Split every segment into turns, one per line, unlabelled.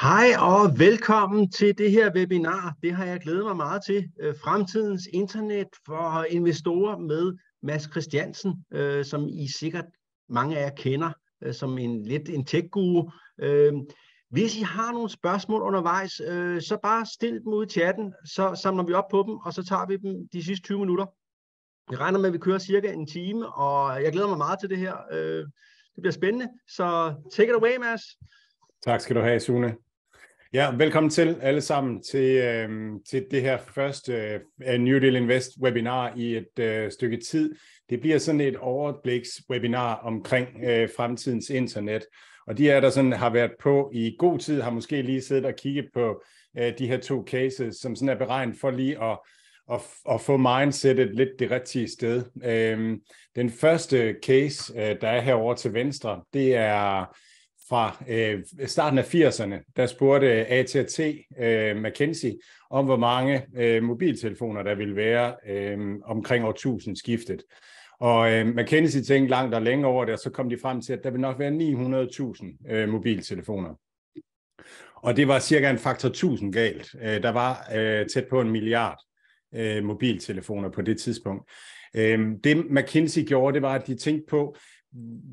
Hej og velkommen til det her webinar. Det har jeg glædet mig meget til. Øh, fremtidens internet for investorer med Mads Christiansen, øh, som I sikkert mange af jer kender øh, som en lidt en tech -guru. Hvis I har nogle spørgsmål undervejs, så bare stil dem ud i chatten, så samler vi op på dem, og så tager vi dem de sidste 20 minutter. Vi regner med, at vi kører cirka en time, og jeg glæder mig meget til det her. Det bliver spændende, så take it away, Mads.
Tak skal du have, Sune. Ja, velkommen til alle sammen til, øh, til det her første øh, New Deal Invest webinar i et øh, stykke tid. Det bliver sådan et overblikswebinar omkring øh, fremtidens internet. Og de er der sådan har været på i god tid, har måske lige siddet og kigget på øh, de her to cases, som sådan er beregnet for lige at, at, at få mindsetet lidt det rigtige sted. Øh, den første case, øh, der er herovre til venstre, det er fra øh, starten af 80'erne, der spurgte AT&T øh, McKinsey om, hvor mange øh, mobiltelefoner der ville være øh, omkring 1000 skiftet. Og øh, McKinsey tænkte langt og længe over det, og så kom de frem til, at der ville nok være 900.000 øh, mobiltelefoner. Og det var cirka en faktor 1000 galt. Øh, der var øh, tæt på en milliard øh, mobiltelefoner på det tidspunkt. Øh, det McKinsey gjorde, det var, at de tænkte på,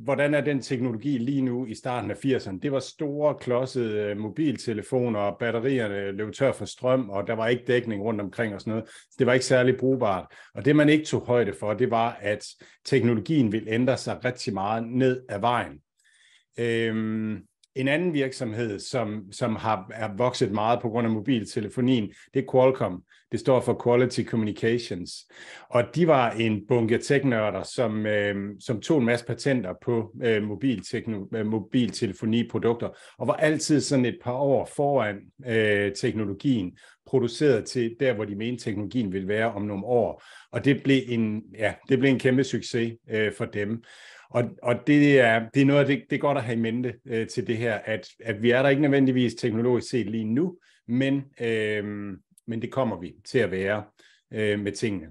hvordan er den teknologi lige nu i starten af 80'erne? Det var store, klodsede øh, mobiltelefoner, og batterierne løb tør for strøm, og der var ikke dækning rundt omkring og sådan noget. Det var ikke særlig brugbart. Og det, man ikke tog højde for, det var, at teknologien ville ændre sig rigtig meget ned ad vejen. Øhm, en anden virksomhed, som, som har, er vokset meget på grund af mobiltelefonien, det er Qualcomm. Det står for Quality Communications. Og de var en bunke teknørder, som, øh, som tog en masse patenter på øh, mobiltekno, øh, mobiltelefoniprodukter, og var altid sådan et par år foran øh, teknologien, produceret til der, hvor de mente, teknologien ville være om nogle år. Og det blev en, ja, det blev en kæmpe succes øh, for dem. Og, og det, er, det er noget, det, det er godt at have i mente øh, til det her, at, at vi er der ikke nødvendigvis teknologisk set lige nu, men, øh, men det kommer vi til at være øh, med tingene.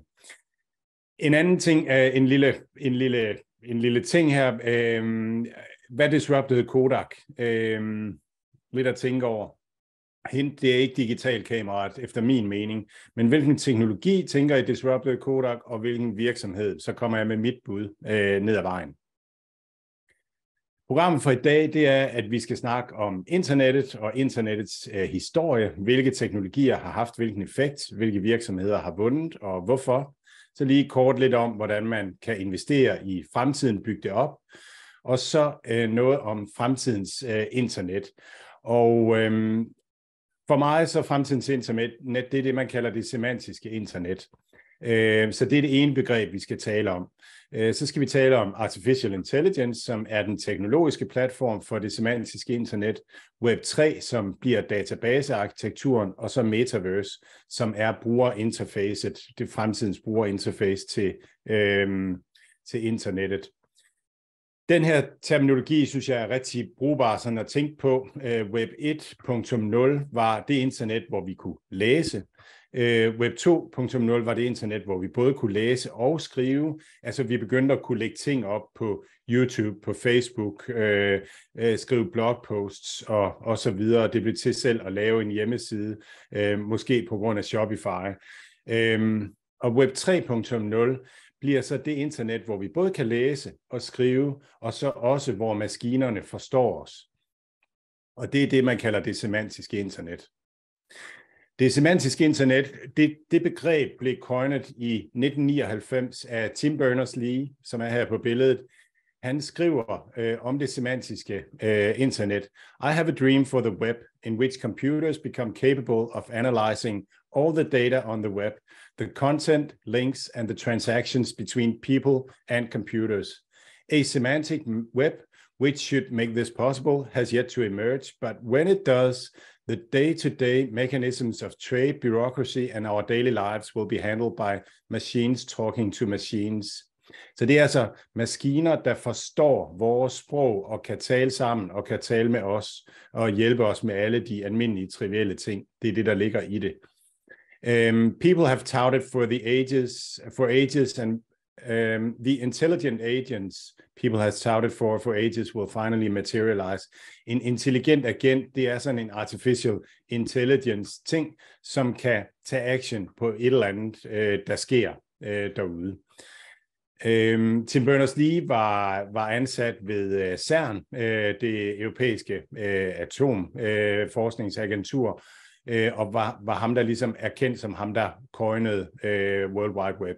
En anden ting, øh, en, lille, en, lille, en lille ting her, øh, hvad disrupted Kodak? Øh, lidt at tænke over. Det er ikke digital kamera, efter min mening. Men hvilken teknologi tænker I disrupted Kodak, og hvilken virksomhed? Så kommer jeg med mit bud øh, ned ad vejen. Programmet for i dag det er, at vi skal snakke om internettet og internettets øh, historie, hvilke teknologier har haft hvilken effekt, hvilke virksomheder har vundet og hvorfor. Så lige kort lidt om, hvordan man kan investere i fremtiden, bygge det op. Og så øh, noget om fremtidens øh, internet. Og øh, for mig så fremtidens internet, det er det, man kalder det semantiske internet. Øh, så det er det ene begreb, vi skal tale om. Øh, så skal vi tale om Artificial Intelligence, som er den teknologiske platform for det semantiske internet, Web3, som bliver databasearkitekturen, og så Metaverse, som er brugerinterfacet, det fremtidens brugerinterface til, øhm, til internettet den her terminologi, synes jeg er rigtig brugbar sådan at tænke på. Øh, Web 1.0 var det internet, hvor vi kunne læse. Øh, Web 2.0 var det internet, hvor vi både kunne læse og skrive. Altså vi begyndte at kunne lægge ting op på YouTube, på Facebook, øh, øh, skrive blogposts og, og så videre. Det blev til selv at lave en hjemmeside, øh, måske på grund af Shopify. Øh, og Web 3.0 bliver så det internet, hvor vi både kan læse og skrive, og så også hvor maskinerne forstår os. Og det er det, man kalder det semantiske internet. Det semantiske internet, det, det begreb blev coined i 1999 af Tim Berners-Lee, som er her på billedet. Han skriver øh, om det semantiske øh, internet. I have a dream for the web in which computers become capable of analyzing all the data on the web, the content, links and the transactions between people and computers. A semantic web which should make this possible, has yet to emerge. But when it does, the day to day mechanisms of trade, bureaucracy, and our daily lives will be handled by machines talking to machines. Så det er altså maskiner, der forstår vores sprog og kan tale sammen og kan tale med os og hjælpe os med alle de almindelige trivielle ting. Det er det, der ligger i det. Um, people have touted for the ages, for ages, and um, the intelligent agents people has touted for for ages will finally materialize. En intelligent agent, det er sådan en artificial intelligence ting, som kan tage action på et eller andet, uh, der sker uh, derude. Um, Tim Berners-Lee var, var ansat ved uh, CERN, uh, det europæiske uh, atomforskningsagentur, uh, uh, og var, var ham, der ligesom er kendt som ham, der coined uh, World Wide Web.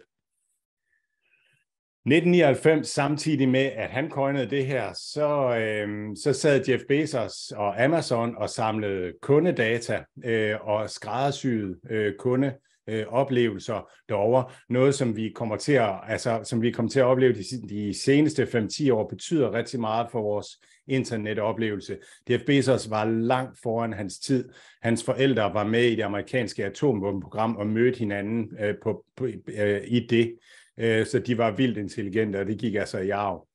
1999, samtidig med, at han coinede det her, så, øh, så sad Jeff Bezos og Amazon og samlede kundedata øh, og skræddersyede øh, kunde øh, oplevelser derover. Noget, som vi kommer til at, altså, som vi kommer til at opleve de, de seneste 5-10 år, betyder rigtig meget for vores internetoplevelse. Jeff Bezos var langt foran hans tid. Hans forældre var med i det amerikanske atomvåbenprogram og mødte hinanden øh, på, på, øh, i det. Øh, så de var vildt intelligente, og det gik altså i arv.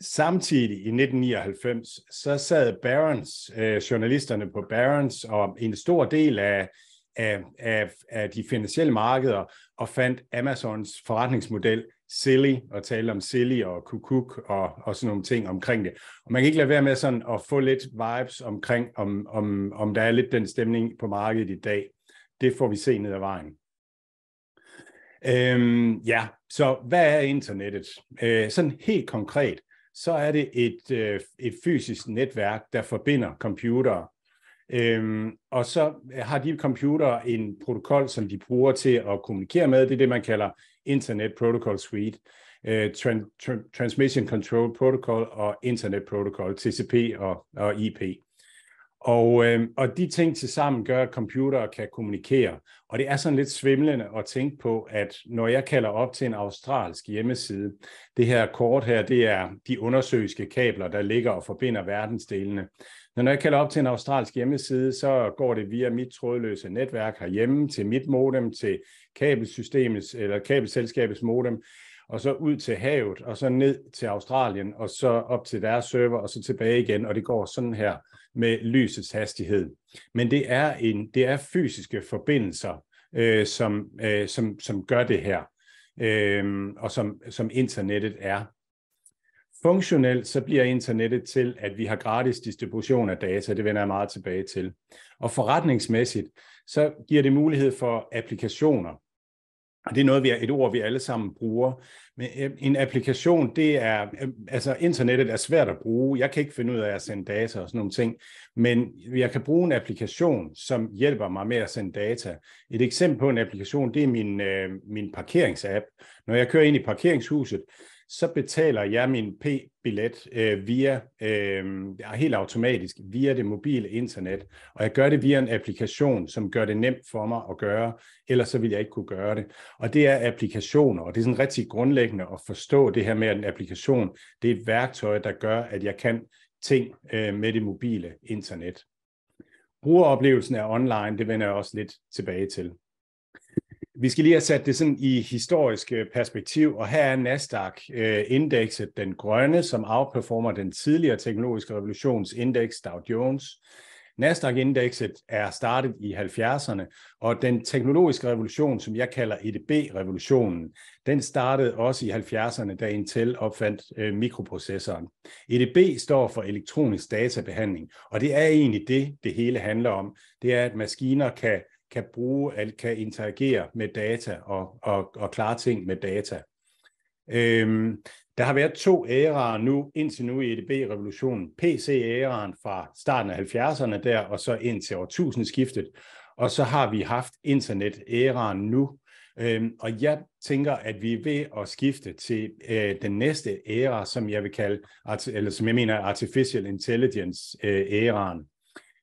Samtidig i 1999, så sad Barons, øh, journalisterne på Barons, og en stor del af, af, af, af de finansielle markeder, og fandt Amazons forretningsmodel silly, og tale om silly og kukuk og, og sådan nogle ting omkring det. Og man kan ikke lade være med sådan at få lidt vibes omkring, om, om, om der er lidt den stemning på markedet i dag. Det får vi se ned ad vejen. Øhm, ja, så hvad er internettet? Øh, sådan helt konkret, så er det et, øh, et fysisk netværk, der forbinder computere. Øhm, og så har de computere en protokol, som de bruger til at kommunikere med. Det er det, man kalder Internet Protocol Suite, øh, Transmission Control Protocol og Internet Protocol, TCP og, og IP. Og, øh, og de ting til sammen gør, at computere kan kommunikere. Og det er sådan lidt svimlende at tænke på, at når jeg kalder op til en australsk hjemmeside, det her kort her, det er de undersøiske kabler, der ligger og forbinder verdensdelene. Når jeg kalder op til en australsk hjemmeside, så går det via mit trådløse netværk herhjemme til mit modem, til kabelsystemets eller kabelselskabets modem, og så ud til havet, og så ned til Australien, og så op til deres server, og så tilbage igen, og det går sådan her med lysets hastighed. Men det er, en, det er fysiske forbindelser, øh, som, øh, som, som gør det her, øh, og som, som internettet er. Funktionelt så bliver internettet til, at vi har gratis distribution af data, det vender jeg meget tilbage til. Og forretningsmæssigt, så giver det mulighed for applikationer og det er noget, vi er, et ord, vi alle sammen bruger. Men øh, en applikation, det er, øh, altså internettet er svært at bruge. Jeg kan ikke finde ud af at sende data og sådan nogle ting, men jeg kan bruge en applikation, som hjælper mig med at sende data. Et eksempel på en applikation, det er min, øh, min parkeringsapp. Når jeg kører ind i parkeringshuset, så betaler jeg min P-billet øh, via øh, helt automatisk via det mobile internet, og jeg gør det via en applikation, som gør det nemt for mig at gøre, ellers så vil jeg ikke kunne gøre det. Og det er applikationer, og det er sådan rigtig grundlæggende at forstå det her med, at en applikation, det er et værktøj, der gør, at jeg kan ting øh, med det mobile internet. Brugeroplevelsen er online, det vender jeg også lidt tilbage til. Vi skal lige have sat det sådan i historisk øh, perspektiv, og her er Nasdaq-indekset øh, den grønne, som outperformer den tidligere teknologiske revolutionsindeks Dow Jones. Nasdaq-indekset er startet i 70'erne, og den teknologiske revolution, som jeg kalder EDB-revolutionen, den startede også i 70'erne, da Intel opfandt øh, mikroprocessoren. EDB står for elektronisk databehandling, og det er egentlig det, det hele handler om. Det er, at maskiner kan kan bruge, alt kan interagere med data og, og, og klare ting med data. Øhm, der har været to æraer nu, indtil nu i EDB-revolutionen. PC-æraen fra starten af 70'erne der, og så ind til årtusindskiftet. Og så har vi haft internet-æraen nu. Øhm, og jeg tænker, at vi er ved at skifte til øh, den næste æra, som jeg vil kalde, eller som jeg mener, Artificial Intelligence-æraen. Øh,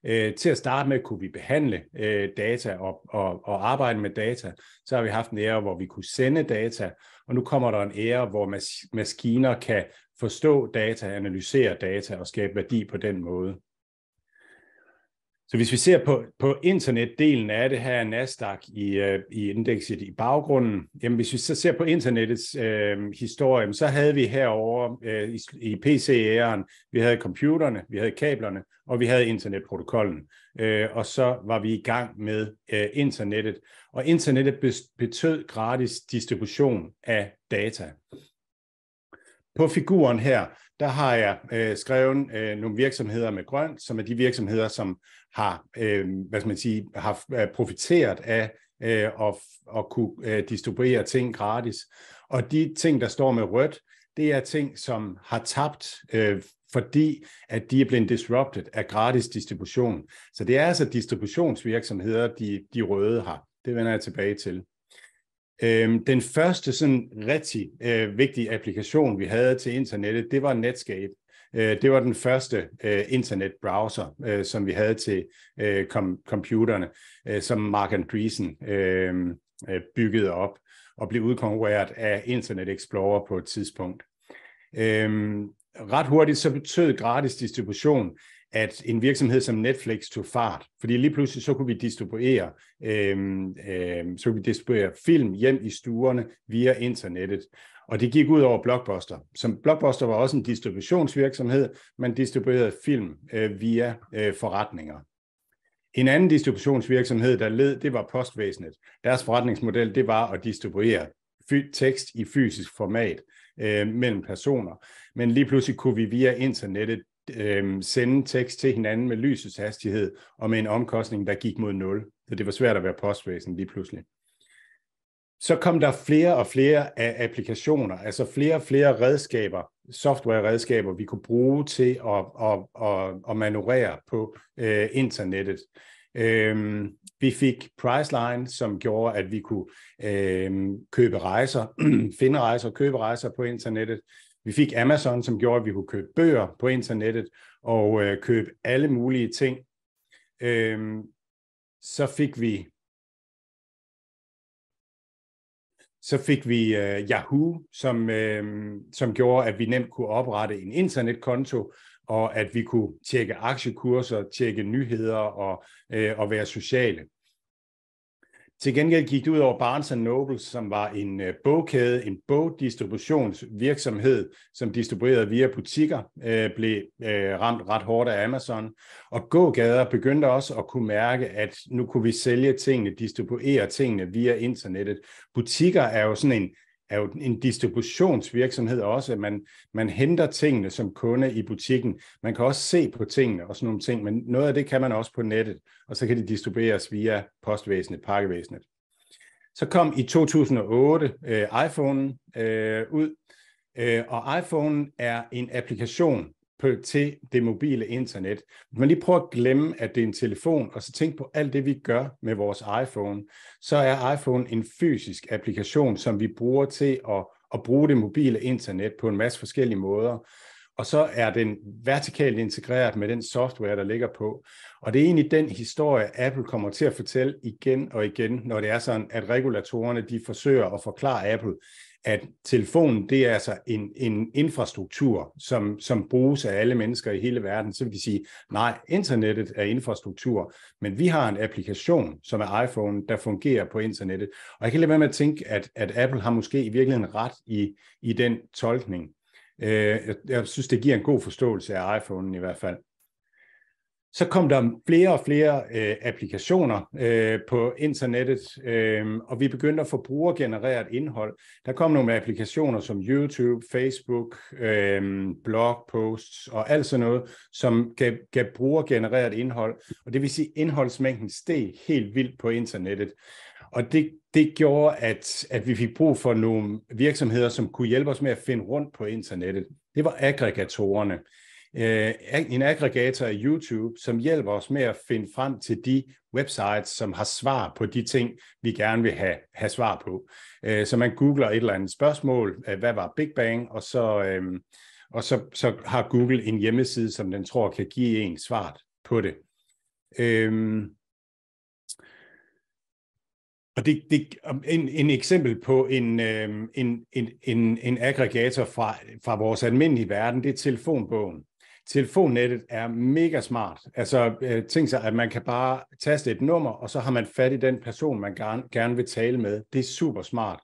Øh, til at starte med kunne vi behandle øh, data og, og, og arbejde med data. Så har vi haft en ære, hvor vi kunne sende data, og nu kommer der en ære, hvor mas- maskiner kan forstå data, analysere data og skabe værdi på den måde. Så hvis vi ser på, på internetdelen af det her, Nasdaq i, øh, i indekset i baggrunden, jamen hvis vi så ser på internettets øh, historie, så havde vi herover øh, i, i PC-æren, vi havde computerne, vi havde kablerne, og vi havde internetprotokollen. Øh, og så var vi i gang med øh, internettet. Og internettet betød gratis distribution af data. På figuren her, der har jeg øh, skrevet øh, nogle virksomheder med grønt, som er de virksomheder, som har, øh, hvad skal man sige, har øh, profiteret af øh, at, at kunne øh, distribuere ting gratis. Og de ting, der står med rødt, det er ting, som har tabt, øh, fordi at de er blevet disrupted af gratis distribution. Så det er altså distributionsvirksomheder, de, de røde har. Det vender jeg tilbage til. Øh, den første sådan rigtig øh, vigtige applikation, vi havde til internettet, det var Netscape. Øh, det var den første øh, internetbrowser, øh, som vi havde til computerne, som Mark Andreessen byggede op og blev udkonkurreret af Internet Explorer på et tidspunkt. Ret hurtigt så betød gratis distribution, at en virksomhed som Netflix tog fart, fordi lige pludselig så kunne vi distribuere, øh, øh, så kunne vi distribuere film hjem i stuerne via internettet, og det gik ud over Blockbuster. Som Blockbuster var også en distributionsvirksomhed, men distribuerede film øh, via øh, forretninger. En anden distributionsvirksomhed, der led, det var postvæsenet. Deres forretningsmodel, det var at distribuere tekst i fysisk format øh, mellem personer. Men lige pludselig kunne vi via internettet øh, sende tekst til hinanden med lysets hastighed og med en omkostning, der gik mod nul. Så det var svært at være postvæsen lige pludselig så kom der flere og flere af applikationer, altså flere og flere redskaber, software-redskaber, vi kunne bruge til at, at, at, at manøvrere på øh, internettet. Øhm, vi fik Priceline, som gjorde, at vi kunne øhm, købe rejser, finde rejser og købe rejser på internettet. Vi fik Amazon, som gjorde, at vi kunne købe bøger på internettet og øh, købe alle mulige ting. Øhm, så fik vi Så fik vi øh, Yahoo, som, øh, som gjorde, at vi nemt kunne oprette en internetkonto, og at vi kunne tjekke aktiekurser, tjekke nyheder og, øh, og være sociale. Til gengæld gik det ud over Barnes Noble, som var en øh, bogkæde, en bogdistributionsvirksomhed, som distribuerede via butikker, øh, blev øh, ramt ret hårdt af Amazon. Og gågader begyndte også at kunne mærke, at nu kunne vi sælge tingene, distribuere tingene via internettet. Butikker er jo sådan en er jo en distributionsvirksomhed også. Man, man henter tingene som kunde i butikken. Man kan også se på tingene og sådan nogle ting, men noget af det kan man også på nettet, og så kan det distribueres via postvæsenet, pakkevæsenet. Så kom i 2008 øh, iPhone øh, ud, øh, og iPhone er en applikation, på, til det mobile internet. Hvis man lige prøver at glemme, at det er en telefon, og så tænk på alt det, vi gør med vores iPhone, så er iPhone en fysisk applikation, som vi bruger til at, at bruge det mobile internet på en masse forskellige måder. Og så er den vertikalt integreret med den software, der ligger på. Og det er egentlig den historie, Apple kommer til at fortælle igen og igen, når det er sådan, at regulatorerne de forsøger at forklare Apple, at telefonen det er altså en, en infrastruktur, som, som bruges af alle mennesker i hele verden, så vil de sige, nej, internettet er infrastruktur, men vi har en applikation, som er iPhone, der fungerer på internettet. Og jeg kan lade være med at tænke, at, at Apple har måske i virkeligheden ret i, i den tolkning. Øh, jeg, jeg synes, det giver en god forståelse af iPhone'en i hvert fald så kom der flere og flere øh, applikationer øh, på internettet, øh, og vi begyndte at få brugergenereret indhold. Der kom nogle applikationer som YouTube, Facebook, øh, blogposts og alt sådan noget, som gav, gav brugergenereret indhold. Og det vil sige, at indholdsmængden steg helt vildt på internettet. Og det, det gjorde, at, at vi fik brug for nogle virksomheder, som kunne hjælpe os med at finde rundt på internettet. Det var aggregatorerne øh, en aggregator af YouTube, som hjælper os med at finde frem til de websites, som har svar på de ting, vi gerne vil have, have svar på. Øh, så man googler et eller andet spørgsmål, øh, hvad var Big Bang, og så, øh, og så, så har Google en hjemmeside, som den tror kan give en svar på det. Øh, og det, det en, en eksempel på en, øh, en, en, en, en aggregator fra, fra vores almindelige verden, det er telefonbogen telefonnettet er mega smart. Altså, øh, tænk sig, at man kan bare taste et nummer, og så har man fat i den person, man gerne, gerne vil tale med. Det er super smart.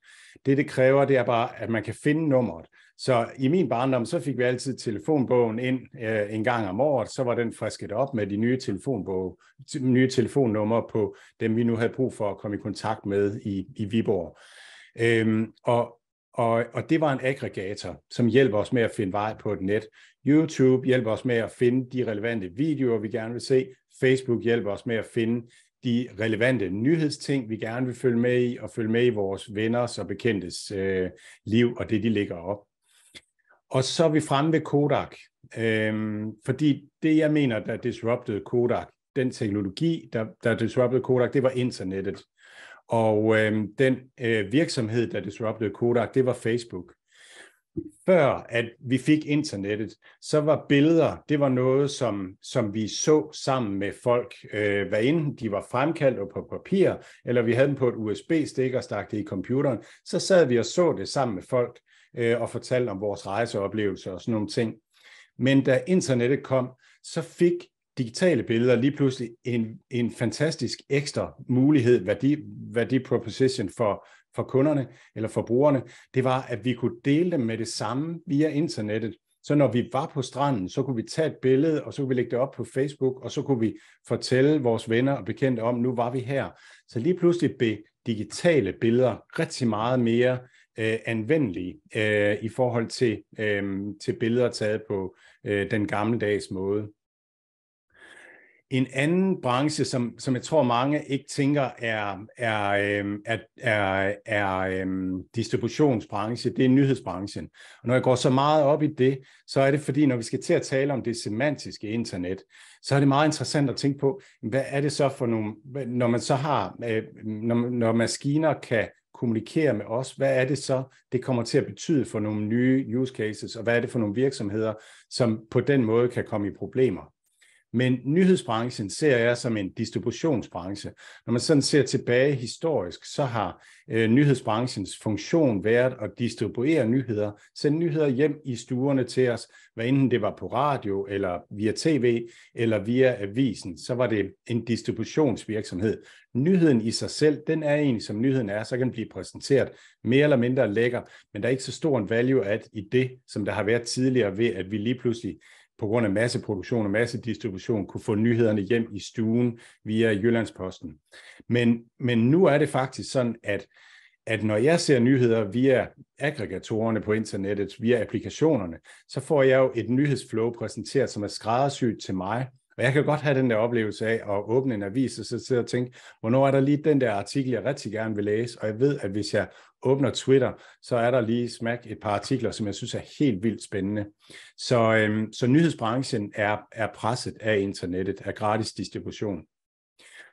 Det, det kræver, det er bare, at man kan finde nummeret. Så i min barndom, så fik vi altid telefonbogen ind øh, en gang om året, så var den frisket op med de nye, telefonbog, nye telefonnumre på dem, vi nu havde brug for at komme i kontakt med i, i Viborg. Øhm, og og, og det var en aggregator, som hjælper os med at finde vej på et net. YouTube hjælper os med at finde de relevante videoer, vi gerne vil se. Facebook hjælper os med at finde de relevante nyhedsting, vi gerne vil følge med i, og følge med i vores venners og bekendtes øh, liv og det, de ligger op. Og så er vi fremme ved Kodak, Øh, fordi det, jeg mener, der disruptede Kodak, den teknologi, der, der disruptede Kodak, det var internettet. Og øh, den øh, virksomhed, der disruptede Kodak, det var Facebook. Før at vi fik internettet, så var billeder, det var noget, som, som vi så sammen med folk, øh, hvad enten de var fremkaldt på papir, eller vi havde dem på et USB-stik og stak det i computeren, så sad vi og så det sammen med folk øh, og fortalte om vores rejseoplevelser og sådan nogle ting. Men da internettet kom, så fik digitale billeder lige pludselig en, en fantastisk ekstra mulighed, værdi, værdi proposition for, for kunderne eller for brugerne, det var, at vi kunne dele dem med det samme via internettet. Så når vi var på stranden, så kunne vi tage et billede, og så kunne vi lægge det op på Facebook, og så kunne vi fortælle vores venner og bekendte om, nu var vi her. Så lige pludselig blev digitale billeder rigtig meget mere øh, anvendelige øh, i forhold til, øh, til billeder taget på øh, den gammeldags måde. En anden branche, som, som jeg tror mange ikke tænker er, er, øhm, er, er, er øhm, er distributionsbranche, det er nyhedsbranchen. Og når jeg går så meget op i det, så er det fordi, når vi skal til at tale om det semantiske internet, så er det meget interessant at tænke på, hvad er det så for nogle, når man så har, øh, når, når maskiner kan kommunikere med os, hvad er det så, det kommer til at betyde for nogle nye use cases, og hvad er det for nogle virksomheder, som på den måde kan komme i problemer. Men nyhedsbranchen ser jeg som en distributionsbranche. Når man sådan ser tilbage historisk, så har øh, nyhedsbranchens funktion været at distribuere nyheder, sende nyheder hjem i stuerne til os, hvad enten det var på radio, eller via tv, eller via avisen, så var det en distributionsvirksomhed. Nyheden i sig selv, den er egentlig som nyheden er, så kan den blive præsenteret mere eller mindre lækker, men der er ikke så stor en value at i det, som der har været tidligere ved, at vi lige pludselig på grund af masseproduktion og massedistribution kunne få nyhederne hjem i stuen via Jyllandsposten. Men, men nu er det faktisk sådan, at, at når jeg ser nyheder via aggregatorerne på internettet, via applikationerne, så får jeg jo et nyhedsflow præsenteret, som er skræddersyet til mig, og jeg kan godt have den der oplevelse af at åbne en avis og så sidde og tænke, hvornår er der lige den der artikel, jeg rigtig gerne vil læse, og jeg ved, at hvis jeg åbner Twitter, så er der lige smack et par artikler, som jeg synes er helt vildt spændende. Så, øhm, så nyhedsbranchen er, er presset af internettet, af gratis distribution.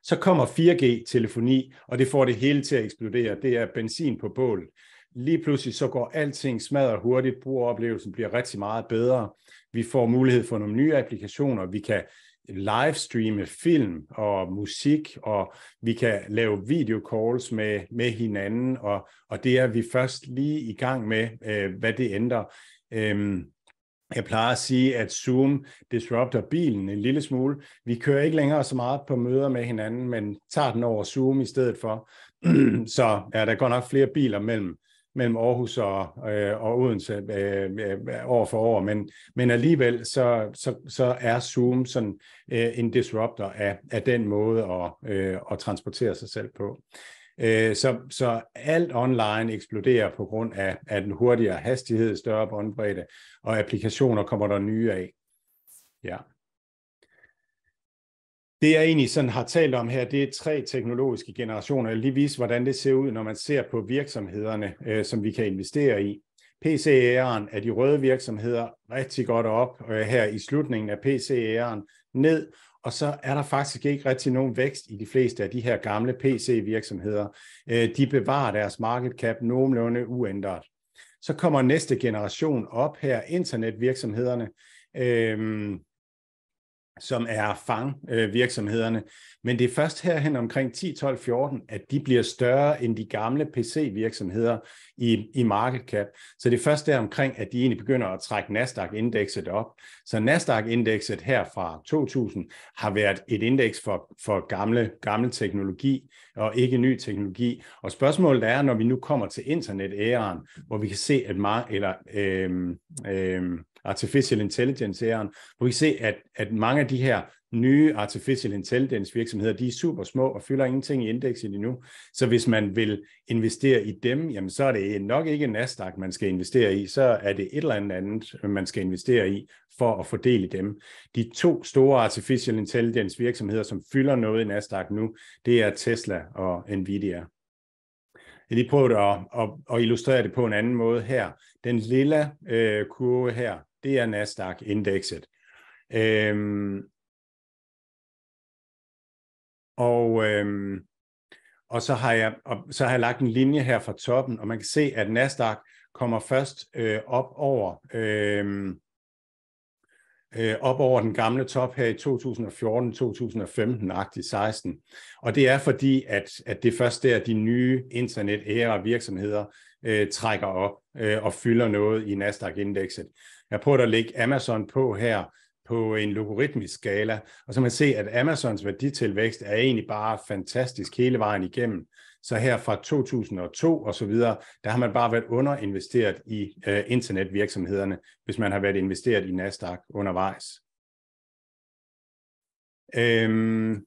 Så kommer 4G-telefoni, og det får det hele til at eksplodere. Det er benzin på bålet lige pludselig så går alting smadret hurtigt, brugeroplevelsen bliver rigtig meget bedre, vi får mulighed for nogle nye applikationer, vi kan livestreame film og musik, og vi kan lave videocalls med, med hinanden, og, og det er vi først lige i gang med, øh, hvad det ændrer. Øhm, jeg plejer at sige, at Zoom disrupter bilen en lille smule. Vi kører ikke længere så meget på møder med hinanden, men tager den over Zoom i stedet for. så ja, der godt nok flere biler mellem mellem Aarhus og, øh, og Odense øh, øh, år for år, men, men alligevel så, så, så er Zoom sådan øh, en disruptor af, af den måde at, øh, at transportere sig selv på. Øh, så, så alt online eksploderer på grund af, af den hurtigere hastighed, større båndbredde, og applikationer kommer der nye af. Ja. Det jeg egentlig sådan har talt om her, det er tre teknologiske generationer. Jeg vil lige vise, hvordan det ser ud, når man ser på virksomhederne, øh, som vi kan investere i. PCR'en er de røde virksomheder rigtig godt op øh, her i slutningen af PCR'en ned, og så er der faktisk ikke rigtig nogen vækst i de fleste af de her gamle PC-virksomheder. Øh, de bevarer deres market cap nogenlunde uændret. Så kommer næste generation op her, internetvirksomhederne. Øh, som er fangvirksomhederne. Øh, Men det er først herhen omkring 10, 12, 14, at de bliver større end de gamle PC-virksomheder i, i market cap. Så det er først der omkring, at de egentlig begynder at trække Nasdaq-indekset op. Så Nasdaq-indekset her fra 2000 har været et indeks for, for gamle, gamle teknologi og ikke ny teknologi. Og spørgsmålet er, når vi nu kommer til internet-æren, hvor vi kan se, at meget, eller, øh, øh, artificial intelligence-æren, hvor vi kan se, at, at mange af de her nye artificial intelligence virksomheder, de er super små og fylder ingenting i indekset endnu. Så hvis man vil investere i dem, jamen så er det nok ikke Nasdaq, man skal investere i, så er det et eller andet man skal investere i for at fordele dem. De to store artificial intelligence virksomheder, som fylder noget i Nasdaq nu, det er Tesla og Nvidia. Jeg lige prøvet at, at, at illustrere det på en anden måde her. Den lilla øh, kurve her, det er Nasdaq-indekset. Øhm, og, øhm, og så har jeg og så har jeg lagt en linje her fra toppen, og man kan se, at Nasdaq kommer først øh, op over øhm, øh, op over den gamle top her i 2014, 2015, 16. Og det er fordi, at, at det først er de nye internet ære virksomheder øh, trækker op øh, og fylder noget i Nasdaq-indekset. Jeg prøver at lægge Amazon på her på en logaritmisk skala, og så man se, at Amazons værditilvækst er egentlig bare fantastisk hele vejen igennem. Så her fra 2002 og så videre, der har man bare været underinvesteret i øh, internetvirksomhederne, hvis man har været investeret i Nasdaq undervejs. Øhm,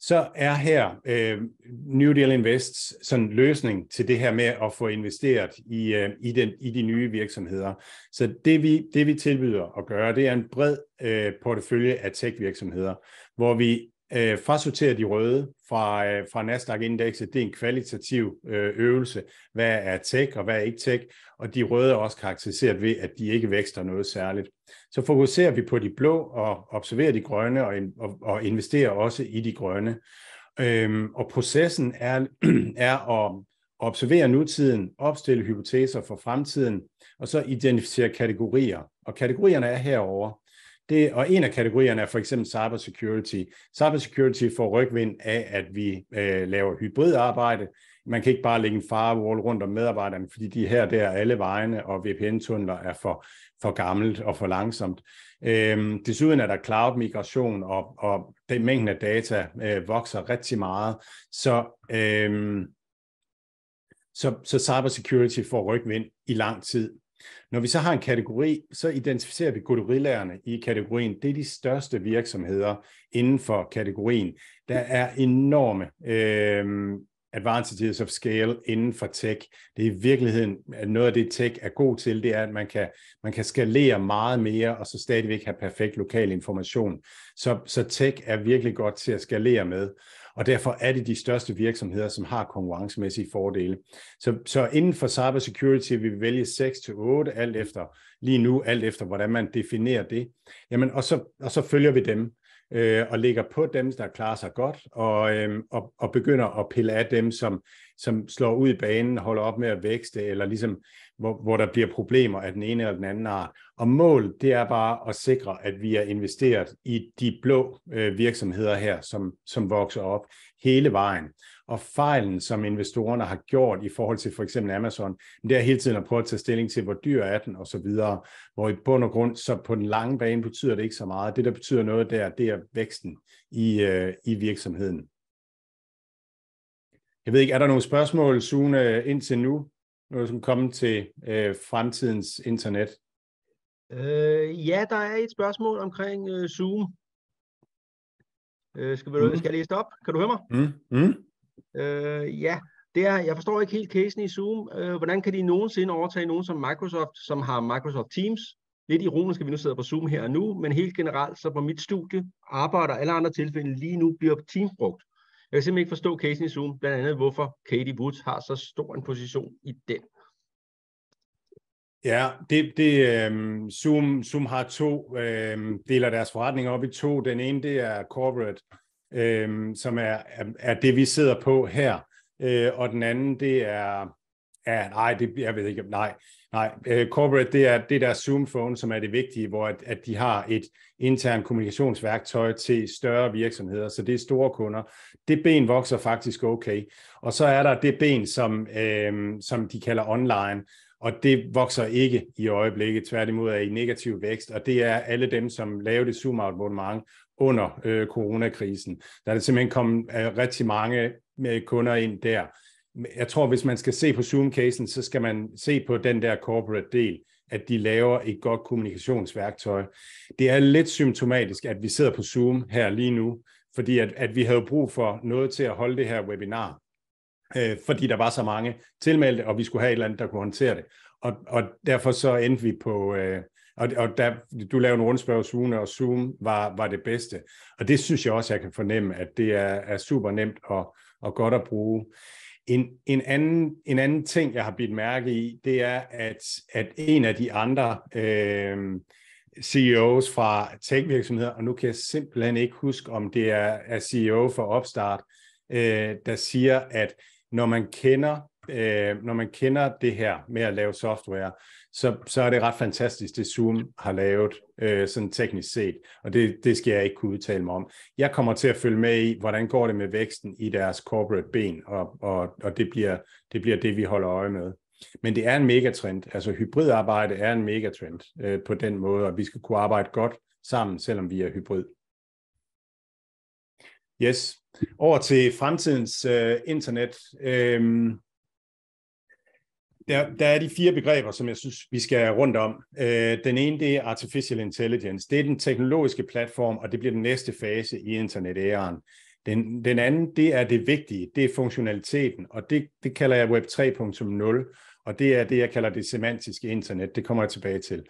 så er her øh, New Deal Invests sådan løsning til det her med at få investeret i, øh, i, den, i de nye virksomheder. Så det vi, det vi tilbyder at gøre, det er en bred øh, portefølje af tech-virksomheder, hvor vi øh, frasorterer de røde fra, øh, fra Nasdaq-indekset. Det er en kvalitativ øh, øvelse. Hvad er tech, og hvad er ikke tech? Og de røde er også karakteriseret ved, at de ikke vækster noget særligt så fokuserer vi på de blå og observerer de grønne og, og, og investerer også i de grønne. Øhm, og processen er, er at observere nutiden, opstille hypoteser for fremtiden, og så identificere kategorier. Og kategorierne er herover. Det, og en af kategorierne er for eksempel cybersecurity. Cybersecurity får rygvind af, at vi øh, laver hybridarbejde, man kan ikke bare lægge en firewall rundt om medarbejderne, fordi de her der alle vejene og VPN-tunneler er for, for gammelt og for langsomt. Øhm, desuden er der cloud-migration, og, og den mængde af data øh, vokser rigtig meget. Så, øhm, så, så cybersecurity får rygvind i lang tid. Når vi så har en kategori, så identificerer vi gorillæerne i kategorien. Det er de største virksomheder inden for kategorien. Der er enorme øh, advantages of scale inden for tech. Det er i virkeligheden noget af det, tech er god til, det er, at man kan, man kan skalere meget mere, og så stadigvæk have perfekt lokal information. Så, så tech er virkelig godt til at skalere med, og derfor er det de største virksomheder, som har konkurrencemæssige fordele. Så, så inden for cybersecurity vil vi vælge 6-8, alt efter, lige nu alt efter, hvordan man definerer det. Jamen, og så, og så følger vi dem øh, og ligger på dem, der klarer sig godt, og, øh, og, og begynder at pille af dem, som, som slår ud i banen, holder op med at vækste, eller ligesom, hvor, hvor der bliver problemer af den ene eller den anden art. Og mål, det er bare at sikre, at vi er investeret i de blå øh, virksomheder her, som, som vokser op hele vejen og fejlen, som investorerne har gjort i forhold til for eksempel Amazon, det er hele tiden at prøve at tage stilling til, hvor dyr er den osv., hvor i bund og grund, så på den lange bane betyder det ikke så meget. Det, der betyder noget der, det er væksten i, øh, i virksomheden. Jeg ved ikke, er der nogle spørgsmål, Sune, indtil nu, når som kommer til øh, fremtidens internet?
Øh, ja, der er et spørgsmål omkring øh, Zoom. Øh, skal, vi, mm. skal jeg læse det op? Kan du høre
mig? Mm. Mm.
Øh, ja, det er, jeg forstår ikke helt casen i Zoom. Øh, hvordan kan de nogensinde overtage nogen som Microsoft, som har Microsoft Teams? Lidt ironisk, at vi nu sidder på Zoom her og nu, men helt generelt, så på mit studie, arbejder alle andre tilfælde lige nu bliver Teams brugt. Jeg kan simpelthen ikke forstå casen i Zoom, blandt andet hvorfor Katie Woods har så stor en position i den.
Ja, det, det øh, Zoom, Zoom har to, øh, deler deres forretning op i to. Den ene, det er corporate, øh, som er, er, er det, vi sidder på her. Øh, og den anden, det er, ja, nej, det, jeg ved ikke, nej, nej. Øh, corporate, det er det der Zoom Phone, som er det vigtige, hvor at, at de har et internt kommunikationsværktøj til større virksomheder, så det er store kunder. Det ben vokser faktisk okay. Og så er der det ben, som, øh, som de kalder online, og det vokser ikke i øjeblikket, tværtimod er i negativ vækst, og det er alle dem, som laver det zoom mange under øh, coronakrisen. Der er det simpelthen kommet øh, rigtig mange øh, kunder ind der. Jeg tror, hvis man skal se på Zoom-casen, så skal man se på den der corporate del, at de laver et godt kommunikationsværktøj. Det er lidt symptomatisk, at vi sidder på Zoom her lige nu, fordi at, at vi havde brug for noget til at holde det her webinar, øh, fordi der var så mange tilmeldte, og vi skulle have et eller andet, der kunne håndtere det. Og, og derfor så endte vi på, øh, og, og der, du lavede en rundspørg Zoom, og Zoom var, var det bedste. Og det synes jeg også, jeg kan fornemme, at det er, er super nemt og, og godt at bruge. En, en, anden, en anden ting, jeg har bidt mærke i, det er, at, at en af de andre øh, CEOs fra tech-virksomheder, og nu kan jeg simpelthen ikke huske, om det er, er CEO for Opstart, øh, der siger, at når man kender øh, når man kender det her med at lave software, så, så er det ret fantastisk, det Zoom har lavet, øh, sådan teknisk set, og det, det skal jeg ikke kunne udtale mig om. Jeg kommer til at følge med i, hvordan går det med væksten i deres corporate ben, og, og, og det, bliver, det bliver det, vi holder øje med. Men det er en megatrend, altså hybridarbejde er en megatrend øh, på den måde, og vi skal kunne arbejde godt sammen, selvom vi er hybrid. Yes. Over til fremtidens øh, internet. Øh, der, der er de fire begreber, som jeg synes, vi skal rundt om. Øh, den ene, det er artificial intelligence. Det er den teknologiske platform, og det bliver den næste fase i internetæren. Den, den anden, det er det vigtige, det er funktionaliteten, og det, det kalder jeg Web 3.0, og det er det, jeg kalder det semantiske internet. Det kommer jeg tilbage til.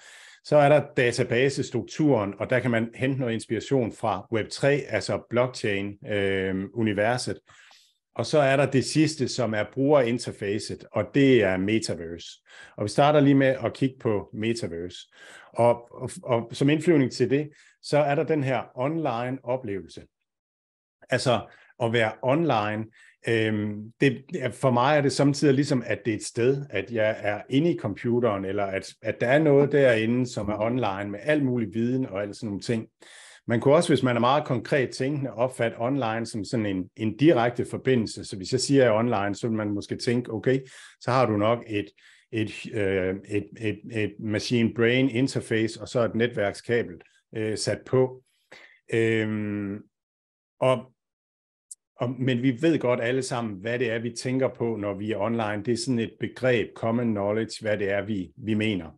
Så er der databasestrukturen, og der kan man hente noget inspiration fra Web3, altså blockchain-universet. Øh, og så er der det sidste, som er brugerinterfacet, og det er Metaverse. Og vi starter lige med at kigge på Metaverse. Og, og, og som indflyvning til det, så er der den her online oplevelse. Altså at være online. Øhm, det, for mig er det samtidig ligesom, at det er et sted, at jeg er inde i computeren, eller at, at der er noget derinde, som er online med al mulig viden og alle sådan nogle ting. Man kunne også, hvis man er meget konkret tænkende, opfatte online som sådan en, en direkte forbindelse. Så hvis jeg siger, jeg online, så vil man måske tænke, okay, så har du nok et, et, øh, et, et, et machine-brain interface, og så et netværkskabel øh, sat på. Øhm, og, og, men vi ved godt alle sammen, hvad det er, vi tænker på, når vi er online. Det er sådan et begreb, common knowledge, hvad det er, vi, vi mener.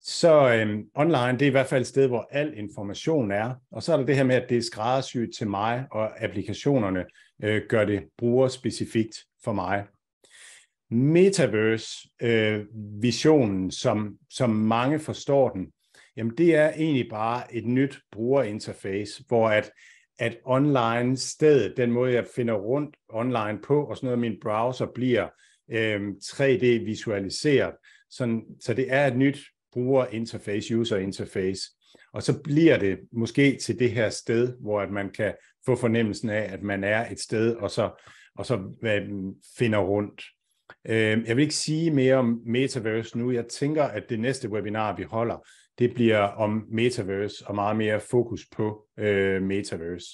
Så øhm, online, det er i hvert fald et sted, hvor al information er. Og så er der det her med, at det er skræddersyet til mig, og applikationerne øh, gør det brugerspecifikt for mig. Metaverse-visionen, øh, som, som mange forstår den, jamen det er egentlig bare et nyt brugerinterface, hvor at, at online sted, den måde jeg finder rundt online på, og sådan noget, min browser bliver øh, 3D-visualiseret, sådan, så det er et nyt interface, user interface, og så bliver det måske til det her sted, hvor at man kan få fornemmelsen af, at man er et sted, og så, og så hvad, finder rundt. Øhm, jeg vil ikke sige mere om metaverse nu. Jeg tænker, at det næste webinar, vi holder, det bliver om metaverse og meget mere fokus på øh, metaverse.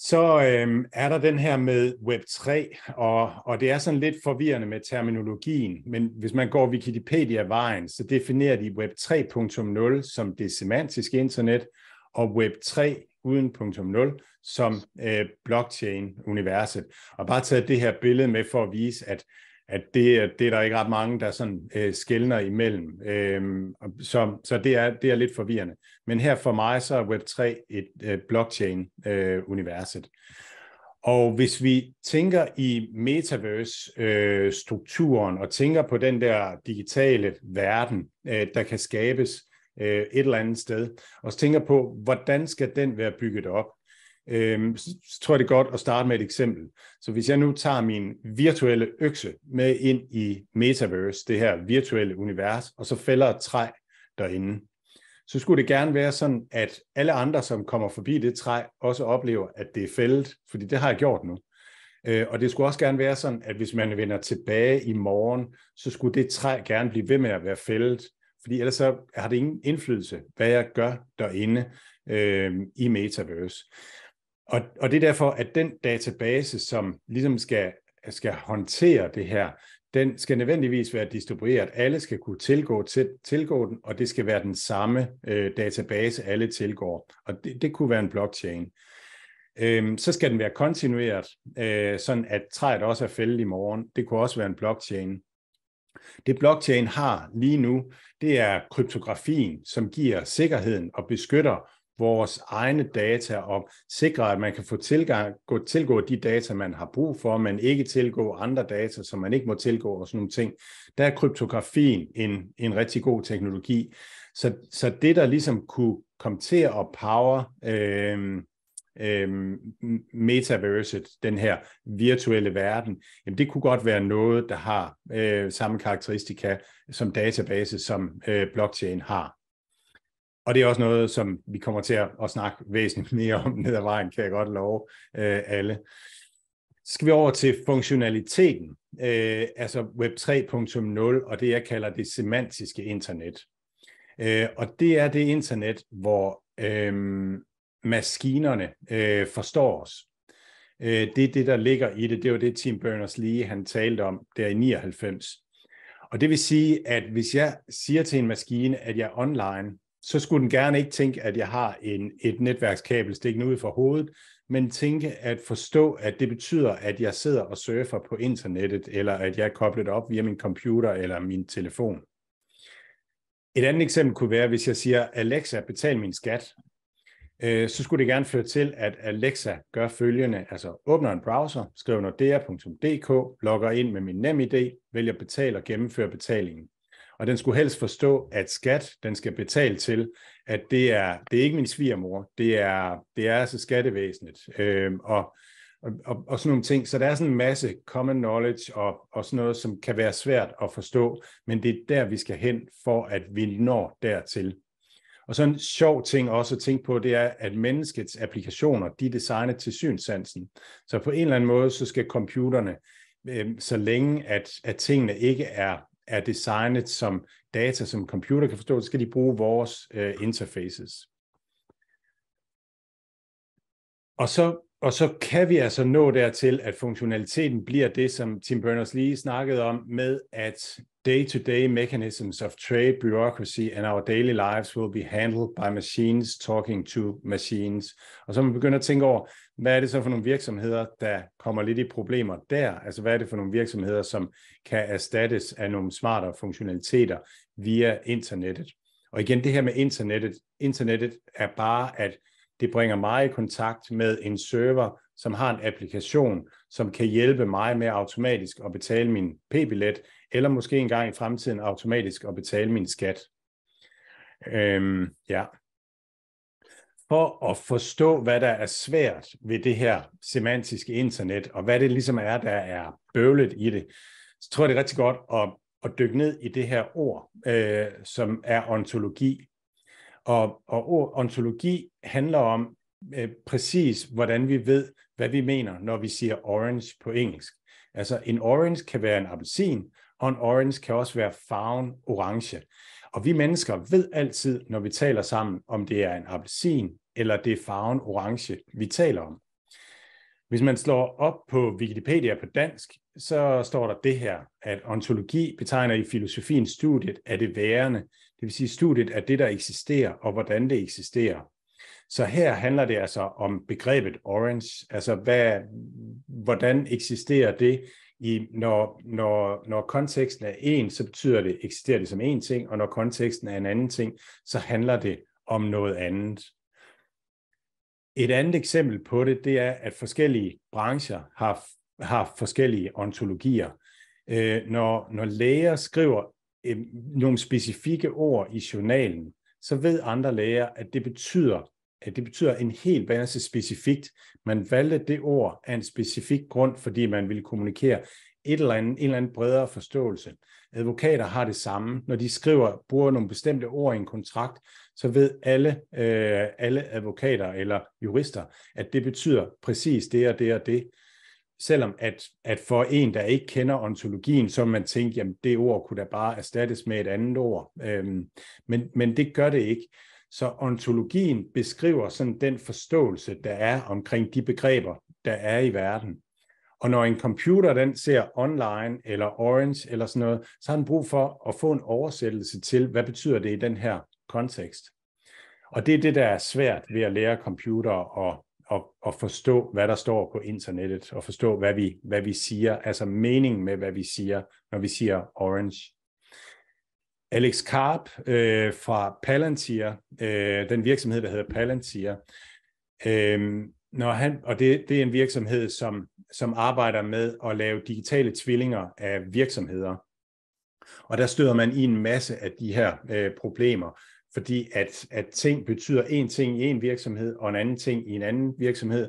Så øhm, er der den her med Web3, og, og det er sådan lidt forvirrende med terminologien, men hvis man går Wikipedia-vejen, så definerer de Web 3.0 som det semantiske internet, og Web 3 uden .0 som øh, blockchain-universet. Og bare taget det her billede med for at vise, at at det, det er der ikke ret mange, der sådan øh, skældner imellem. Øhm, så så det, er, det er lidt forvirrende. Men her for mig, så er Web3 et øh, blockchain-universet. Øh, og hvis vi tænker i metaverse-strukturen øh, og tænker på den der digitale verden, øh, der kan skabes øh, et eller andet sted, og tænker på, hvordan skal den være bygget op, øh, så, tror jeg, det er godt at starte med et eksempel. Så hvis jeg nu tager min virtuelle økse med ind i Metaverse, det her virtuelle univers, og så fælder et træ derinde, så skulle det gerne være sådan, at alle andre, som kommer forbi det træ, også oplever, at det er fældet, fordi det har jeg gjort nu. Øh, og det skulle også gerne være sådan, at hvis man vender tilbage i morgen, så skulle det træ gerne blive ved med at være fældet, fordi ellers så har det ingen indflydelse, hvad jeg gør derinde øh, i Metaverse. Og, og det er derfor, at den database, som ligesom skal, skal håndtere det her, den skal nødvendigvis være distribueret. Alle skal kunne tilgå, til, tilgå den, og det skal være den samme øh, database, alle tilgår. Og det, det kunne være en blockchain. Øhm, så skal den være kontinueret, øh, sådan at træet også er fældet i morgen. Det kunne også være en blockchain. Det blockchain har lige nu, det er kryptografien, som giver sikkerheden og beskytter vores egne data og sikre, at man kan få tilgang, gå, tilgå de data, man har brug for, men ikke tilgå andre data, som man ikke må tilgå og sådan nogle ting. Der er kryptografien en, en rigtig god teknologi. Så, så det, der ligesom kunne komme til at power øh, øh, metaverset, den her virtuelle verden, jamen det kunne godt være noget, der har øh, samme karakteristika som database, som øh, blockchain har. Og det er også noget, som vi kommer til at, snakke væsentligt mere om ned ad vejen, kan jeg godt love øh, alle. Så skal vi over til funktionaliteten, øh, altså Web 3.0 og det, jeg kalder det semantiske internet. Øh, og det er det internet, hvor øh, maskinerne øh, forstår os. Øh, det er det, der ligger i det. Det var det, Tim Berners-Lee han talte om der i 99. Og det vil sige, at hvis jeg siger til en maskine, at jeg er online, så skulle den gerne ikke tænke, at jeg har en, et netværkskabel stikkende ud fra hovedet, men tænke at forstå, at det betyder, at jeg sidder og surfer på internettet, eller at jeg er koblet op via min computer eller min telefon. Et andet eksempel kunne være, hvis jeg siger, Alexa, betal min skat, øh, så skulle det gerne føre til, at Alexa gør følgende, altså åbner en browser, skriver nordea.dk, logger ind med min NemID, vælger betal og gennemfører betalingen. Og den skulle helst forstå, at skat, den skal betale til, at det er, det er ikke min svigermor, det er, det er altså skattevæsenet. Øh, og, og, og, og sådan nogle ting. Så der er sådan en masse common knowledge og, og sådan noget, som kan være svært at forstå, men det er der, vi skal hen, for at vi når dertil. Og så en sjov ting også at tænke på, det er, at menneskets applikationer, de er designet til synsansen. Så på en eller anden måde, så skal computerne, øh, så længe at, at tingene ikke er er designet som data, som computer kan forstå, så skal de bruge vores øh, interfaces. Og så, og så kan vi altså nå dertil, at funktionaliteten bliver det, som Tim Berners-Lee snakkede om, med at day-to-day -day mechanisms of trade, bureaucracy and our daily lives will be handled by machines talking to machines. Og så man begynder at tænke over, hvad er det så for nogle virksomheder, der kommer lidt i problemer der? Altså hvad er det for nogle virksomheder, som kan erstattes af nogle smartere funktionaliteter via internettet? Og igen, det her med internettet, internettet er bare, at det bringer mig i kontakt med en server, som har en applikation, som kan hjælpe mig med automatisk at betale min p-billet, eller måske engang i fremtiden automatisk at betale min skat. Øhm, ja. For at forstå, hvad der er svært ved det her semantiske internet, og hvad det ligesom er, der er bøvlet i det, så tror jeg, det er rigtig godt at, at dykke ned i det her ord, øh, som er ontologi. Og, og ord, ontologi handler om øh, præcis, hvordan vi ved, hvad vi mener, når vi siger orange på engelsk. Altså en orange kan være en appelsin, og en orange kan også være farven orange. Og vi mennesker ved altid, når vi taler sammen, om det er en appelsin eller det er farven orange, vi taler om. Hvis man slår op på Wikipedia på dansk, så står der det her, at ontologi betegner i filosofien studiet af det værende, det vil sige studiet af det, der eksisterer og hvordan det eksisterer. Så her handler det altså om begrebet orange, altså hvad, hvordan eksisterer det i, når, når, når konteksten er en, så betyder det, eksisterer det som en ting, og når konteksten er en anden ting, så handler det om noget andet. Et andet eksempel på det, det er, at forskellige brancher har, har forskellige ontologier. Øh, når, når læger skriver øh, nogle specifikke ord i journalen, så ved andre læger, at det betyder at det betyder en hel base specifikt. Man valgte det ord af en specifik grund, fordi man ville kommunikere et eller andet, en eller anden bredere forståelse. Advokater har det samme. Når de skriver, bruger nogle bestemte ord i en kontrakt, så ved alle, øh, alle advokater eller jurister, at det betyder præcis det og det og det. Selvom at, at for en, der ikke kender ontologien, så man tænker, jamen det ord kunne da bare erstattes med et andet ord. Øhm, men, men det gør det ikke. Så ontologien beskriver sådan den forståelse, der er omkring de begreber, der er i verden. Og når en computer den ser online eller orange eller sådan noget, så har den brug for at få en oversættelse til, hvad betyder det i den her kontekst. Og det er det, der er svært ved at lære computer og og, og forstå, hvad der står på internettet, og forstå, hvad vi, hvad vi siger, altså meningen med, hvad vi siger, når vi siger orange Alex Karp øh, fra Palantir, øh, den virksomhed, der hedder Palantir, øh, når han, og det, det er en virksomhed, som, som arbejder med at lave digitale tvillinger af virksomheder. Og der støder man i en masse af de her øh, problemer, fordi at, at ting betyder en ting i en virksomhed og en anden ting i en anden virksomhed,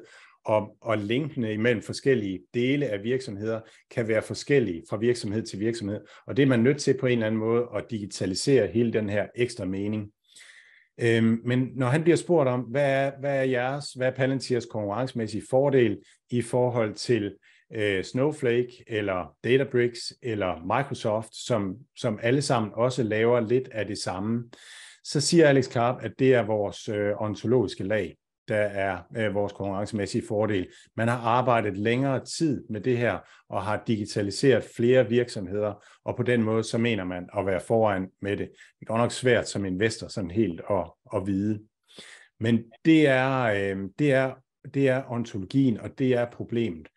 og, og linkene imellem forskellige dele af virksomheder kan være forskellige fra virksomhed til virksomhed, og det er man nødt til på en eller anden måde at digitalisere hele den her ekstra mening. Øhm, men når han bliver spurgt om, hvad er, hvad er jeres, hvad er Palantirs konkurrencemæssige fordel i forhold til øh, Snowflake eller Databricks eller Microsoft, som, som alle sammen også laver lidt af det samme, så siger Alex Karp, at det er vores øh, ontologiske lag der er øh, vores konkurrencemæssige fordel. Man har arbejdet længere tid med det her, og har digitaliseret flere virksomheder, og på den måde, så mener man at være foran med det. Det er godt nok svært som investor sådan helt at, at vide. Men det er, øh, det, er, det er ontologien, og det er problemet.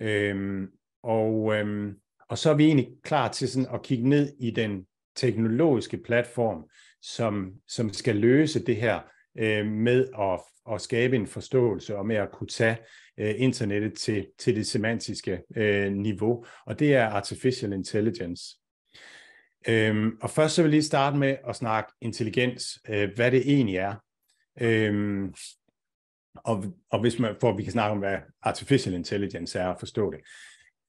Øh, og, øh, og så er vi egentlig klar til sådan at kigge ned i den teknologiske platform, som, som skal løse det her øh, med at, at skabe en forståelse og med at kunne tage øh, internettet til, til det semantiske øh, niveau, og det er artificial intelligence. Øhm, og først så vil jeg lige starte med at snakke intelligens, øh, hvad det egentlig er. Øhm, og, og hvis man, for at vi kan snakke om, hvad artificial intelligence er og forstå det.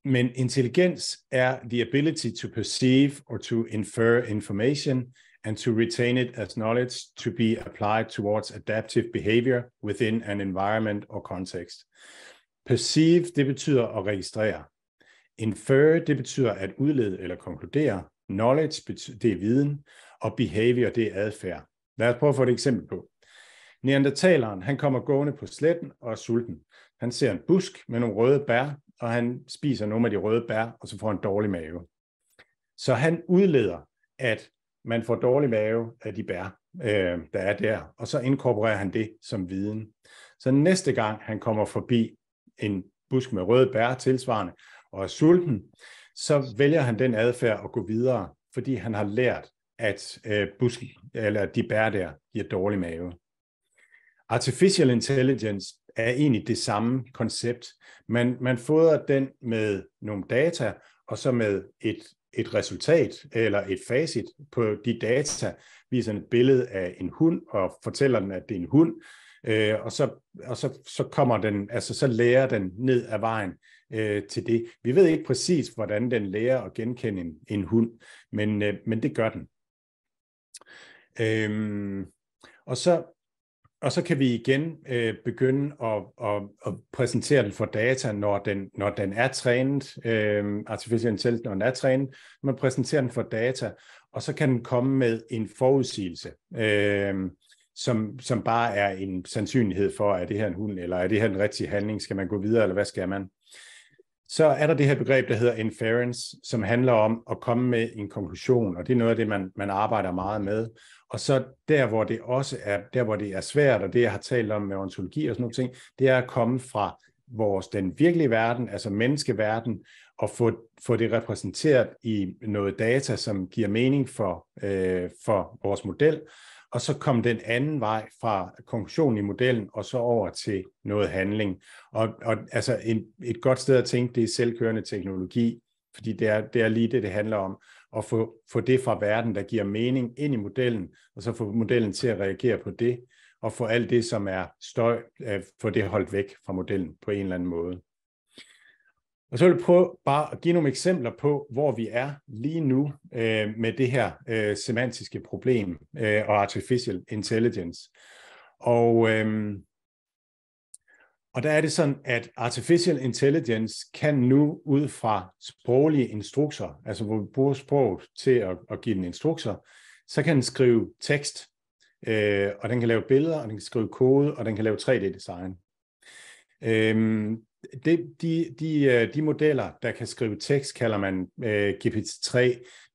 Men intelligens er the ability to perceive or to infer information and to retain it as knowledge to be applied towards adaptive behavior within an environment or context. Perceive, det betyder at registrere. Infer, det betyder at udlede eller konkludere. Knowledge, det er viden. Og behavior, det er adfærd. Lad os prøve at få et eksempel på. Neandertaleren, han kommer gående på sletten og er sulten. Han ser en busk med nogle røde bær, og han spiser nogle af de røde bær, og så får han dårlig mave. Så han udleder, at man får dårlig mave af de bær, øh, der er der, og så inkorporerer han det som viden. Så næste gang han kommer forbi en busk med røde bær tilsvarende og er sulten, så vælger han den adfærd at gå videre, fordi han har lært, at øh, busken, eller de bær der giver dårlig mave. Artificial intelligence er egentlig det samme koncept. Man, man fodrer den med nogle data, og så med et et resultat eller et facit på de data, viser et billede af en hund og fortæller den, at det er en hund, øh, og, så, og så, så kommer den, altså så lærer den ned ad vejen øh, til det. Vi ved ikke præcis, hvordan den lærer at genkende en, en hund, men, øh, men det gør den. Øh, og så og så kan vi igen øh, begynde at, at, at præsentere den for data, når den, når den er trænet, øh, artificial intelligence, når den er trænet, man præsenterer den for data, og så kan den komme med en forudsigelse, øh, som, som bare er en sandsynlighed for, er det her en hund, eller er det her en rigtig handling, skal man gå videre, eller hvad skal man? så er der det her begreb, der hedder inference, som handler om at komme med en konklusion, og det er noget af det, man, man arbejder meget med. Og så der, hvor det også er, der, hvor det er svært, og det, jeg har talt om med ontologi og sådan nogle ting, det er at komme fra vores, den virkelige verden, altså menneskeverden, og få, få det repræsenteret i noget data, som giver mening for, øh, for vores model, og så kom den anden vej fra konklusion i modellen, og så over til noget handling. Og, og altså en, et godt sted at tænke, det er selvkørende teknologi, fordi det er, det er lige det, det handler om, at få, få det fra verden, der giver mening, ind i modellen, og så få modellen til at reagere på det, og få alt det, som er støj, øh, få det holdt væk fra modellen på en eller anden måde. Og så vil jeg prøve bare at give nogle eksempler på, hvor vi er lige nu øh, med det her øh, semantiske problem øh, og artificial intelligence. Og, øh, og der er det sådan, at artificial intelligence kan nu ud fra sproglige instrukser, altså hvor vi bruger sprog til at, at give den instrukser, så kan den skrive tekst, øh, og den kan lave billeder, og den kan skrive kode, og den kan lave 3D-design. Øhm, det, de, de, øh, de modeller, der kan skrive tekst, kalder man øh, GPT-3.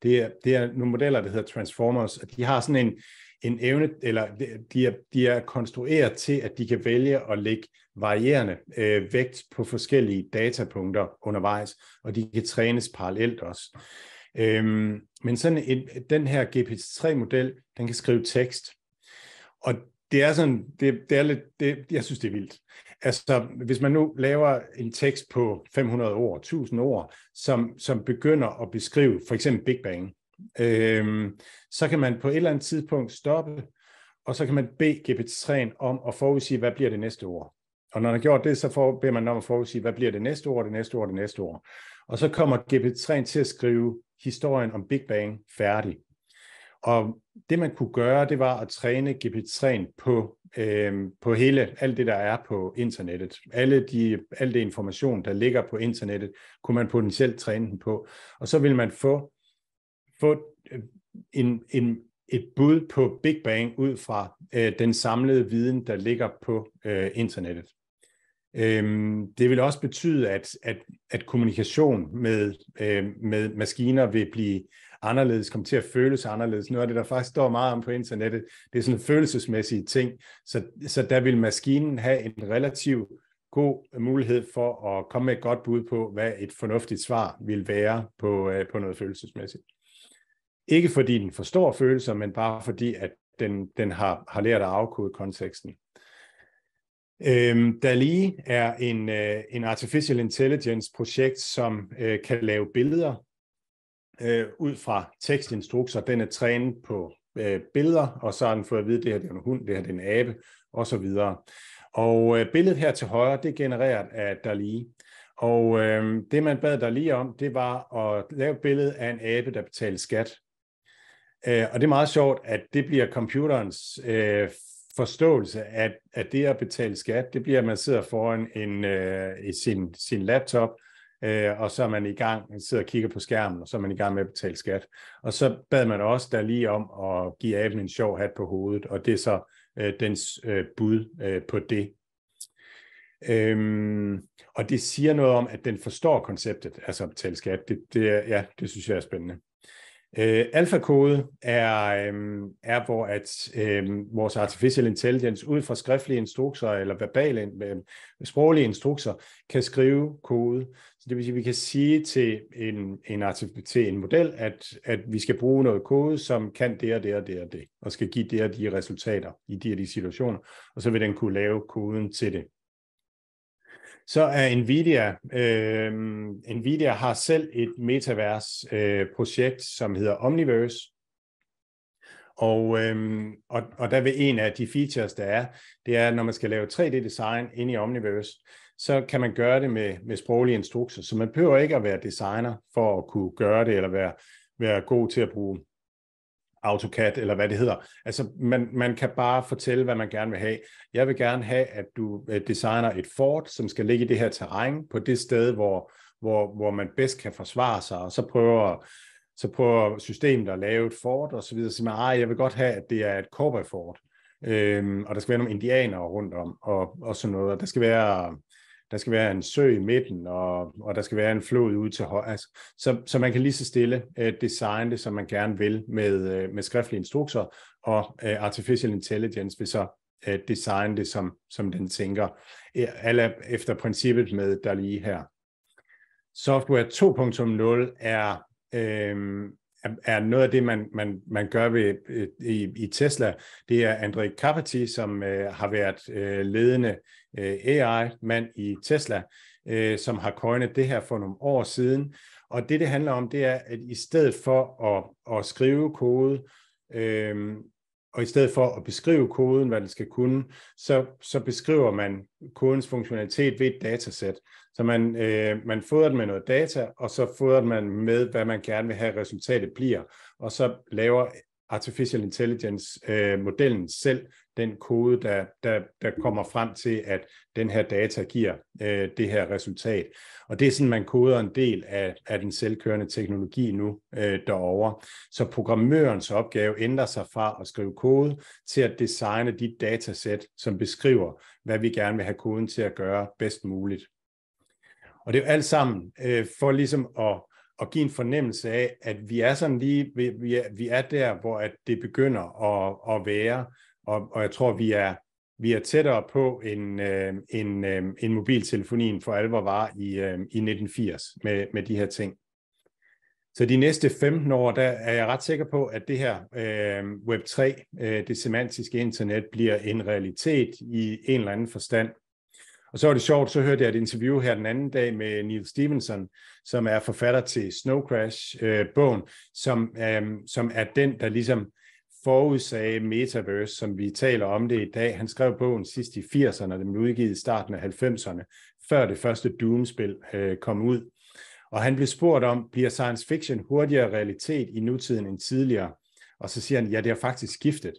Det er, det er nogle modeller, der hedder Transformers, og de har sådan en, en evne, eller de er, de er konstrueret til, at de kan vælge at lægge varierende øh, vægt på forskellige datapunkter undervejs, og de kan trænes parallelt også. Øhm, men sådan en, den her GPT-3-model, den kan skrive tekst, og det er sådan, det, det er lidt, det, jeg synes, det er vildt. Altså, hvis man nu laver en tekst på 500 ord, 1000 ord, som, som begynder at beskrive for eksempel Big Bang, øh, så kan man på et eller andet tidspunkt stoppe, og så kan man bede GPT-3'en om at forudsige, hvad bliver det næste ord. Og når man har gjort det, så får, beder man om at forudsige, hvad bliver det næste ord, det næste ord, det næste ord. Og så kommer GPT-3 til at skrive historien om Big Bang færdig. Og det man kunne gøre, det var at træne GPT-3 på øh, på hele alt det, der er på internettet. Alle de, al det information, der ligger på internettet, kunne man potentielt træne den på. Og så vil man få, få øh, en, en, et bud på Big Bang ud fra øh, den samlede viden, der ligger på øh, internettet. Øhm, det vil også betyde, at, at, at kommunikation med, øhm, med maskiner vil blive anderledes, komme til at føles anderledes. Noget af det, der faktisk står meget om på internettet, det er sådan følelsesmæssige ting. Så, så der vil maskinen have en relativ god mulighed for at komme med et godt bud på, hvad et fornuftigt svar vil være på, øh, på noget følelsesmæssigt. Ikke fordi den forstår følelser, men bare fordi, at den, den har, har lært at afkode konteksten. Øhm, lige er en, øh, en artificial intelligence projekt, som øh, kan lave billeder øh, ud fra tekstinstrukser. Den er trænet på øh, billeder, og så har den fået at vide, at det her det er en hund, det her det er en abe, osv. Og øh, billedet her til højre, det er genereret af DALI. Og øh, det, man bad DALI om, det var at lave et billede af en abe, der betalte skat. Øh, og det er meget sjovt, at det bliver computerens øh, forståelse, at, at det at betale skat, det bliver, at man sidder foran en, øh, sin, sin laptop, øh, og så er man i gang, sidder og kigger på skærmen, og så er man i gang med at betale skat. Og så bad man også der lige om at give aben en sjov hat på hovedet, og det er så øh, dens øh, bud øh, på det. Øhm, og det siger noget om, at den forstår konceptet, altså at betale skat. Det, det, ja, det synes jeg er spændende. Øh, alfakode er, øh, er, hvor at øh, vores artificial intelligence ud fra skriftlige instrukser eller verbale, øh, sproglige instrukser kan skrive kode. Så det vil sige, at vi kan sige til en, en, til en model, at, at vi skal bruge noget kode, som kan det og det og det og det, og skal give det og de resultater i de og de situationer, og så vil den kunne lave koden til det. Så er Nvidia, øh, Nvidia har selv et metavers-projekt, øh, som hedder Omniverse, og, øh, og, og der vil en af de features, der er, det er, at når man skal lave 3D-design inde i Omniverse, så kan man gøre det med, med sproglige instrukser. Så man behøver ikke at være designer for at kunne gøre det, eller være, være god til at bruge AutoCAD, eller hvad det hedder. Altså, man, man kan bare fortælle, hvad man gerne vil have. Jeg vil gerne have, at du øh, designer et fort, som skal ligge i det her terræn, på det sted, hvor, hvor, hvor man bedst kan forsvare sig, og så prøver, så prøver systemet at lave et fort, og så videre, så siger man, jeg vil godt have, at det er et fort, øhm, og der skal være nogle indianere rundt om, og, og sådan noget, og der skal være der skal være en sø i midten, og, og der skal være en flod ud til højre. Altså, så, så man kan lige så stille uh, designe det, som man gerne vil med, uh, med skriftlige instrukser, og uh, artificial intelligence vil så uh, designe det, som, som den tænker. Alle efter princippet med der lige her. Software 2.0 er øh, er noget af det, man, man, man gør ved, øh, i, i Tesla, det er Andrej Kapati, som øh, har været øh, ledende øh, AI-mand i Tesla, øh, som har coinet det her for nogle år siden. Og det, det handler om, det er, at i stedet for at, at skrive kode, øh, og i stedet for at beskrive koden, hvad den skal kunne, så, så beskriver man kodens funktionalitet ved et datasæt. Så man, øh, man fodrer den med noget data, og så fodrer man med, hvad man gerne vil have resultatet bliver, og så laver artificial intelligence øh, modellen selv den kode, der, der, der kommer frem til, at den her data giver øh, det her resultat. Og det er sådan, man koder en del af, af den selvkørende teknologi nu øh, derovre. Så programmørens opgave ændrer sig fra at skrive kode til at designe de datasæt, som beskriver, hvad vi gerne vil have koden til at gøre bedst muligt. Og det er jo alt sammen øh, for ligesom at, at give en fornemmelse af, at vi er sådan lige, vi, vi, er, vi er der, hvor at det begynder at, at være og, og jeg tror, vi er, vi er tættere på, end, øh, en, øh, en mobiltelefonien for alvor var i, øh, i 1980 med, med de her ting. Så de næste 15 år, der er jeg ret sikker på, at det her øh, Web3, øh, det semantiske internet, bliver en realitet i en eller anden forstand. Og så var det sjovt, så hørte jeg et interview her den anden dag med Neil Stevenson, som er forfatter til Snow Crash-bogen, øh, som, øh, som er den, der ligesom forudsagde Metaverse, som vi taler om det i dag. Han skrev bogen sidst i 80'erne, den blev udgivet i starten af 90'erne, før det første Doom-spil øh, kom ud. Og han blev spurgt om, bliver science fiction hurtigere realitet i nutiden end tidligere? Og så siger han, ja, det har faktisk skiftet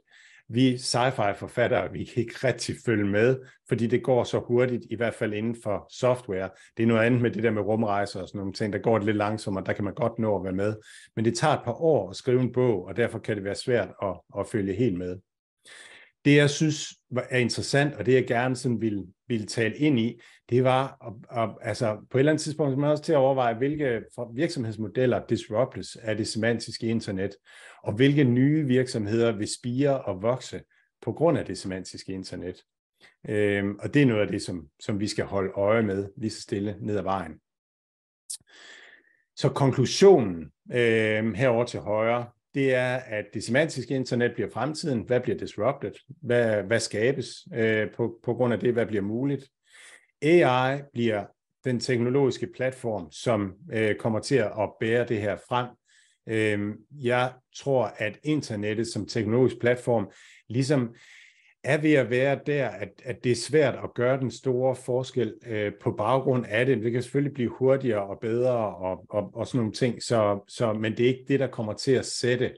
vi sci-fi forfattere, vi kan ikke rigtig følge med, fordi det går så hurtigt, i hvert fald inden for software. Det er noget andet med det der med rumrejser og sådan nogle ting, der går det lidt langsommere, der kan man godt nå at være med. Men det tager et par år at skrive en bog, og derfor kan det være svært at, at følge helt med. Det jeg synes er interessant, og det jeg gerne sådan ville, ville tale ind i, det var, at, at, altså på et eller andet tidspunkt, man også til at overveje, hvilke virksomhedsmodeller disruptes af det semantiske internet og hvilke nye virksomheder vil spire og vokse på grund af det semantiske internet. Øhm, og det er noget af det, som, som vi skal holde øje med lige så stille ned ad vejen. Så konklusionen øhm, herover til højre, det er, at det semantiske internet bliver fremtiden. Hvad bliver disrupted? Hvad, hvad skabes øh, på, på grund af det? Hvad bliver muligt? AI bliver den teknologiske platform, som øh, kommer til at bære det her frem Øh, jeg tror, at internettet som teknologisk platform ligesom er ved at være der, at, at det er svært at gøre den store forskel øh, på baggrund af det. Det kan selvfølgelig blive hurtigere og bedre og, og, og sådan nogle ting, så, så, men det er ikke det, der kommer til at sætte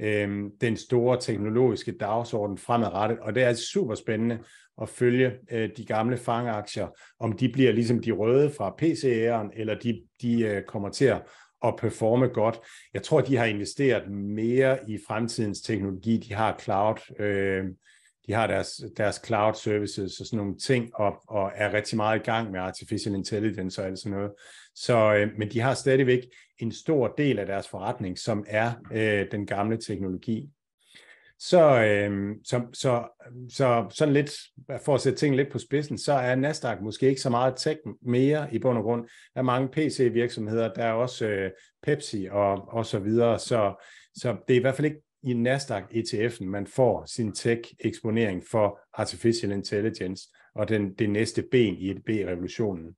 øh, den store teknologiske dagsorden fremadrettet. Og det er altså super spændende at følge øh, de gamle fangaktier, om de bliver ligesom de røde fra PCR'en, eller de, de øh, kommer til at at performe godt. Jeg tror, de har investeret mere i fremtidens teknologi. De har cloud, øh, de har deres, deres cloud services og sådan nogle ting, og, og er rigtig meget i gang med artificial intelligence og alt sådan noget. Så, øh, men de har stadigvæk en stor del af deres forretning, som er øh, den gamle teknologi så, øh, så, så, så sådan lidt, for at sætte ting lidt på spidsen, så er Nasdaq måske ikke så meget tech mere i bund og grund. Der er mange PC-virksomheder, der er også øh, Pepsi og, og så videre, så, så det er i hvert fald ikke i Nasdaq ETF'en, man får sin tech-eksponering for artificial intelligence og den, det næste ben i et B-revolutionen.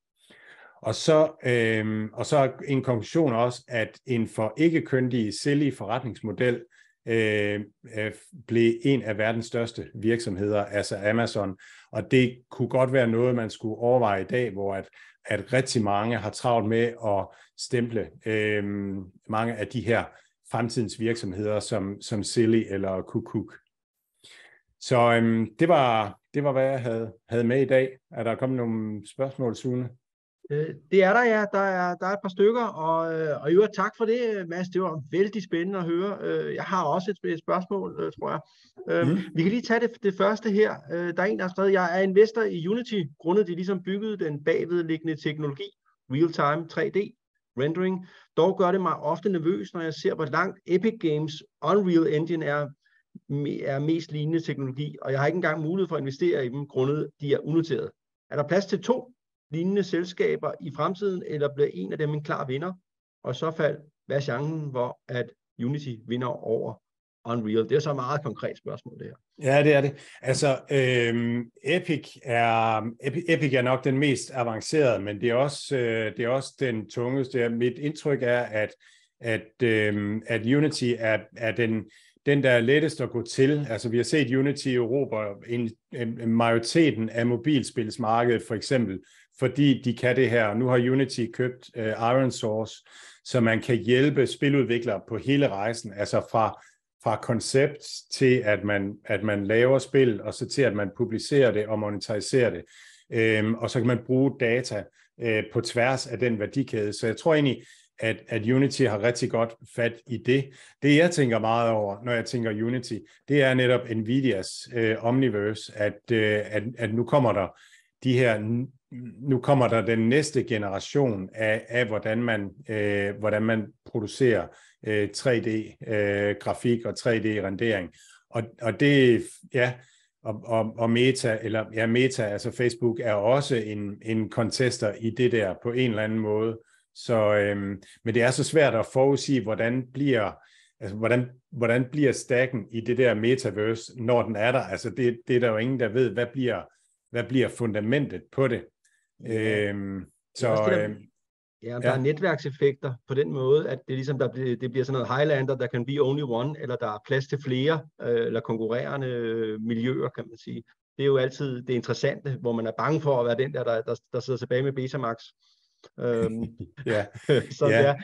Og så, øh, og så en konklusion også, at en for ikke køndig sælge forretningsmodel, Øh, øh, blev en af verdens største virksomheder, altså Amazon. Og det kunne godt være noget, man skulle overveje i dag, hvor at, at rigtig mange har travlt med at stemple øh, mange af de her fremtidens virksomheder som, som Silly eller Kukuk. Så øh, det, var, det var, hvad jeg havde, havde med i dag. Er der kommet nogle spørgsmål, Sune?
Øh, det er der, ja. Der er, der er et par stykker, og, øh, og jo, tak for det, Mads. Det var vældig spændende at høre. Øh, jeg har også et, et spørgsmål, tror jeg. Øhm, mm. Vi kan lige tage det, det første her. Der er en, der har skrevet, jeg er investor i Unity, grundet de ligesom byggede den bagvedliggende teknologi, real-time 3D rendering. Dog gør det mig ofte nervøs, når jeg ser, hvor langt Epic Games Unreal Engine er, er mest lignende teknologi, og jeg har ikke engang mulighed for at investere i dem, grundet de er unoteret. Er der plads til to lignende selskaber i fremtiden, eller bliver en af dem en klar vinder? Og i så fald, hvad er chancen for, at Unity vinder over Unreal? Det er så et meget konkret spørgsmål, det her.
Ja, det er det. Altså, øhm, Epic, er, Epic er nok den mest avancerede, men det er også, øh, det er også den tungeste. Mit indtryk er, at, at, øhm, at Unity er, er den, den, der er lettest at gå til. Altså, vi har set Unity i Europa, en, en, en majoriteten af mobilspilsmarkedet for eksempel, fordi de kan det her. Nu har Unity købt uh, Iron Source, så man kan hjælpe spiludviklere på hele rejsen, altså fra fra koncept til, at man, at man laver spil, og så til, at man publicerer det og monetiserer det. Øhm, og så kan man bruge data øh, på tværs af den værdikæde. Så jeg tror egentlig, at, at Unity har rigtig godt fat i det. Det jeg tænker meget over, når jeg tænker Unity, det er netop Nvidias øh, Omniverse, at, øh, at, at nu kommer der de her, nu kommer der den næste generation af, af hvordan, man, øh, hvordan man producerer øh, 3D-grafik øh, og 3D-rendering. Og, og det, ja, og, og, og Meta, eller ja, Meta, altså Facebook, er også en, en contester i det der på en eller anden måde. Så, øhm, men det er så svært at forudsige, hvordan bliver, altså, hvordan, hvordan bliver stakken i det der metaverse, når den er der. Altså det, det er der jo ingen, der ved, hvad bliver hvad bliver fundamentet på det? Ja. Øhm, så, det der, øhm,
ja, der ja. er netværkseffekter på den måde, at det, ligesom, der, bliver, det bliver sådan noget Highlander, der kan be only one, eller der er plads til flere, øh, eller konkurrerende øh, miljøer, kan man sige. Det er jo altid det interessante, hvor man er bange for at være den der, der, der, der sidder tilbage med Betamax. øhm, ja. så ja. ja.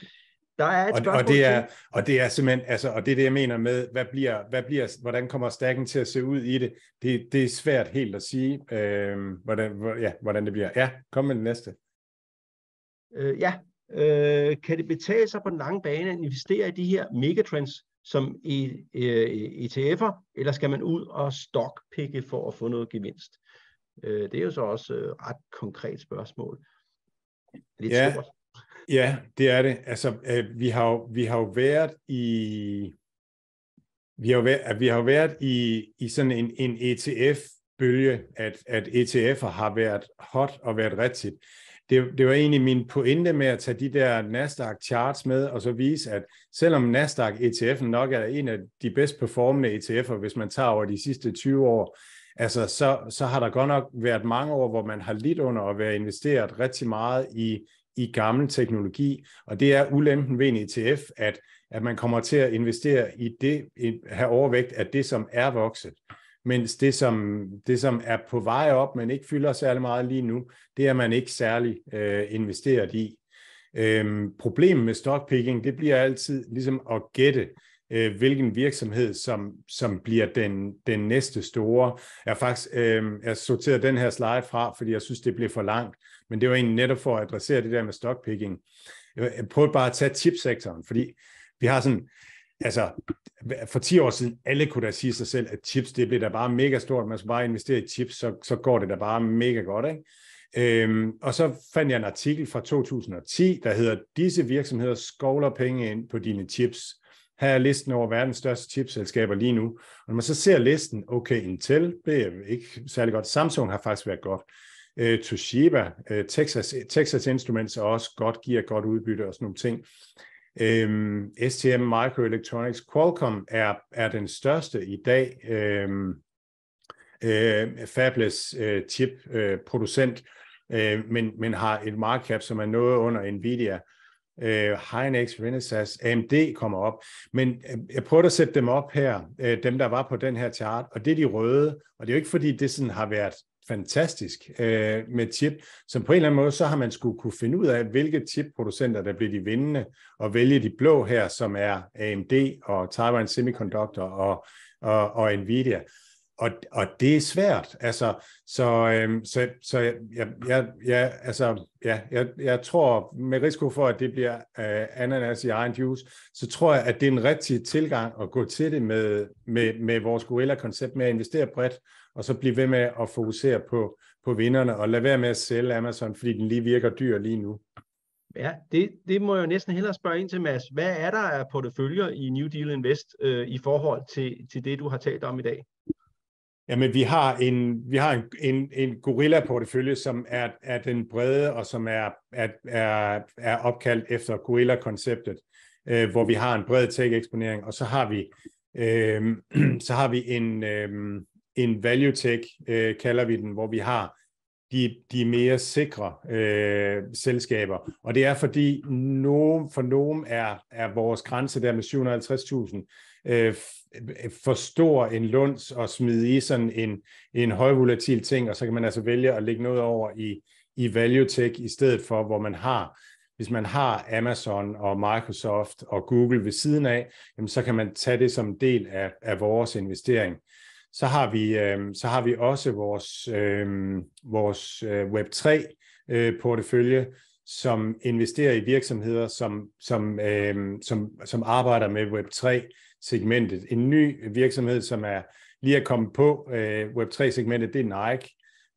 Der er et og, og det er,
og det er simpelthen, altså, og det er det, jeg mener med, hvad bliver, hvad bliver, hvordan kommer stakken til at se ud i det? Det, det er svært helt at sige,
øh, hvordan, ja, hvordan det bliver. Ja, kom med det næste. Øh, ja, øh, kan det betale sig på den lange bane at investere i de her megatrends som i, e, øh, ETF'er, e eller skal man ud og stockpikke for at få noget gevinst? Øh, det er jo så også et øh, ret konkret spørgsmål. Lidt ja. stort.
Ja, det er det. Altså, øh, vi, har jo, vi har jo været i... Vi har, været, vi har været i, i sådan en, en ETF-bølge, at, at ETF'er har været hot og været rigtigt. Det, det var egentlig min pointe med at tage de der Nasdaq-charts med, og så vise, at selvom Nasdaq-ETF'en nok er en af de bedst performende ETF'er, hvis man tager over de sidste 20 år, altså så, så har der godt nok været mange år, hvor man har lidt under at være investeret rigtig meget i i gammel teknologi, og det er ulempen ved en ETF, at, at man kommer til at investere i det, i, have overvægt af det, som er vokset. Mens det som, det, som er på vej op, men ikke fylder særlig meget lige nu, det er man ikke særlig øh, investeret i. Øhm, problemet med stockpicking, det bliver altid ligesom at gætte, øh, hvilken virksomhed, som, som bliver den, den næste store. Jeg, faktisk, øh, jeg sorterede den her slide fra, fordi jeg synes, det bliver for langt. Men det var egentlig netop for at adressere det der med stockpicking. Jeg prøvede bare at tage chipsektoren, fordi vi har sådan, altså for 10 år siden, alle kunne da sige sig selv, at chips, det blev da bare mega stort, man skal bare investere i chips, så, så går det da bare mega godt, ikke? Øhm, og så fandt jeg en artikel fra 2010, der hedder, disse virksomheder skovler penge ind på dine chips. Her er listen over verdens største chipselskaber lige nu. Og når man så ser listen, okay, Intel, det er ikke særlig godt. Samsung har faktisk været godt. Øh, Toshiba, øh, Texas, Texas Instruments er også godt, giver godt udbytte og sådan nogle ting. Øhm, STM Microelectronics Qualcomm er, er den største i dag øhm, øh, fabless øh, chip øh, producent, øh, men, men har et market cap, som er noget under Nvidia. Øh, Hynix, Renesas, AMD kommer op. Men øh, jeg prøver at sætte dem op her, øh, dem der var på den her chart, og det er de røde, og det er jo ikke fordi det sådan har været fantastisk øh, med chip, som på en eller anden måde, så har man skulle kunne finde ud af, hvilke chipproducenter, der bliver de vindende, og vælge de blå her, som er AMD og Taiwan Semiconductor og, og, og Nvidia. Og, og det er svært, altså, så, øhm, så, så jeg, jeg, jeg, altså, ja, jeg, jeg tror, med risiko for, at det bliver øh, ananas i egen juice, så tror jeg, at det er en rigtig tilgang at gå til det med, med, med vores gorilla-koncept med at investere bredt og så blive ved med at fokusere på, på vinderne, og lade være med at sælge Amazon, fordi den lige virker dyr lige nu.
Ja, det, det må jeg jo næsten hellere spørge ind til, Mads. Hvad er der af porteføljer i New Deal Invest øh, i forhold til, til det, du har talt om i dag?
Jamen, vi har en, vi har en, en, en gorilla-portefølje, som er, er den brede, og som er, er, er, er opkaldt efter gorilla-konceptet, øh, hvor vi har en bred tech-eksponering, og så har vi, øh, så har vi en, øh, en value tech, øh, kalder vi den, hvor vi har de, de mere sikre øh, selskaber. Og det er fordi, nogen, for nogen er, er vores grænse der med 750.000 øh, øh, for stor en lunds og smide i sådan en, en højvolatil ting, og så kan man altså vælge at lægge noget over i, i value tech i stedet for, hvor man har hvis man har Amazon og Microsoft og Google ved siden af, jamen så kan man tage det som en del af, af vores investering. Så har vi, øh, så har vi også vores, øh, vores øh, Web3-portefølje, øh, som investerer i virksomheder, som, som, øh, som, som arbejder med Web3-segmentet. En ny virksomhed, som er lige er kommet på øh, Web3-segmentet, det er Nike,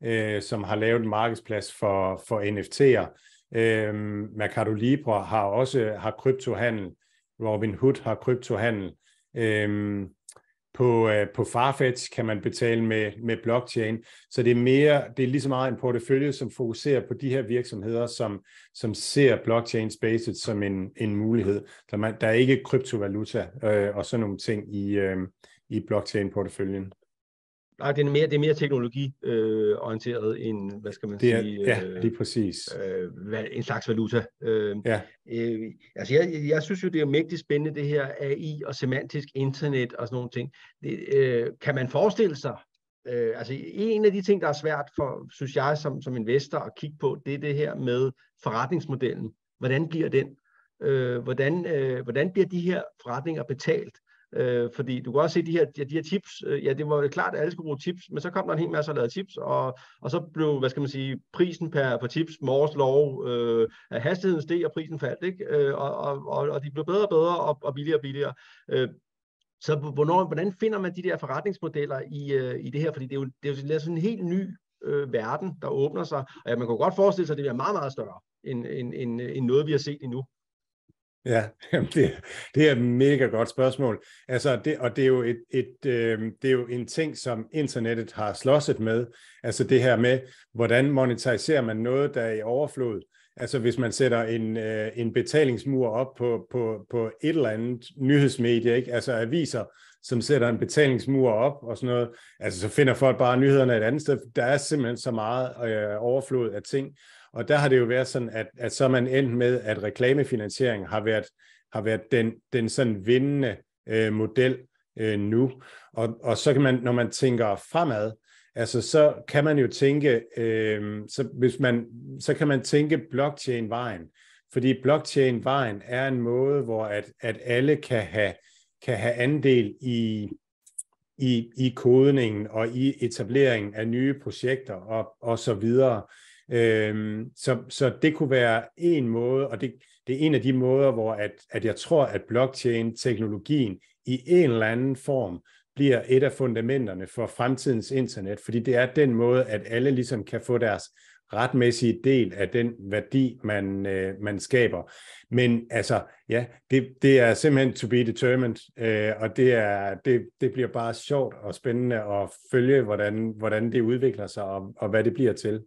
øh, som har lavet en markedsplads for, for NFT'er. Øh, Mercado Libre har også har kryptohandel. Robin Hood har kryptohandel. Øh, på, øh, på Farfetch kan man betale med, med blockchain. Så det er, mere, det er lige så meget en portefølje, som fokuserer på de her virksomheder, som, som ser blockchain-spacet som en, en mulighed. Der, man, der er ikke kryptovaluta øh, og sådan nogle ting i, øh, i blockchain-porteføljen.
Nej, det er mere, det er mere teknologiorienteret end, hvad skal man det er, sige? Ja, øh, lige præcis. Øh, en slags valuta. Øh, ja. øh, altså, jeg, jeg synes jo, det er mægtigt spændende, det her AI og semantisk internet og sådan nogle ting. Det, øh, kan man forestille sig, øh, altså en af de ting, der er svært for, synes jeg, som, som investor at kigge på, det er det her med forretningsmodellen. Hvordan bliver den? Øh, hvordan, øh, hvordan bliver de her forretninger betalt? Øh, fordi du kan også se de her, de her tips, øh, ja det var klart, at alle skulle bruge tips, men så kom der en hel masse og lavede tips, og, og så blev, hvad skal man sige, prisen per, per tips, morges lov, øh, at hastigheden steg, og prisen faldt, ikke? Øh, og, og, og, og de blev bedre og bedre, og, og billigere og billigere. Øh, så hvornår, hvordan finder man de der forretningsmodeller i, øh, i det her? Fordi det er jo, det er jo sådan en helt ny øh, verden, der åbner sig, og ja, man kunne godt forestille sig, at det bliver meget, meget større, end, end, end, end noget, vi har set endnu.
Ja, det, det er et mega godt spørgsmål. Altså det, og det er, jo et, et, øh, det er jo en ting, som internettet har slåsset med. Altså det her med, hvordan monetiserer man noget, der er i overflod. Altså hvis man sætter en, øh, en betalingsmur op på, på, på et eller andet nyhedsmedie, ikke? altså aviser, som sætter en betalingsmur op og sådan noget, altså så finder folk bare nyhederne et andet sted. Der er simpelthen så meget øh, overflod af ting. Og der har det jo været sådan, at, at så er man endt med, at reklamefinansiering har været, har været den, den sådan vindende øh, model øh, nu. Og, og så kan man, når man tænker fremad, altså så kan man jo tænke, øh, så, hvis man, så kan man tænke blockchain-vejen. Fordi blockchain-vejen er en måde, hvor at, at alle kan have, kan have andel i, i, i kodningen og i etableringen af nye projekter og, og så videre. Øhm, så, så det kunne være en måde, og det, det er en af de måder, hvor at, at jeg tror, at blockchain-teknologien i en eller anden form bliver et af fundamenterne for fremtidens internet, fordi det er den måde, at alle ligesom kan få deres retmæssige del af den værdi, man, øh, man skaber. Men altså, ja, det, det er simpelthen to be determined, øh, og det, er, det, det bliver bare sjovt og spændende at følge, hvordan, hvordan det udvikler sig og, og hvad det bliver til.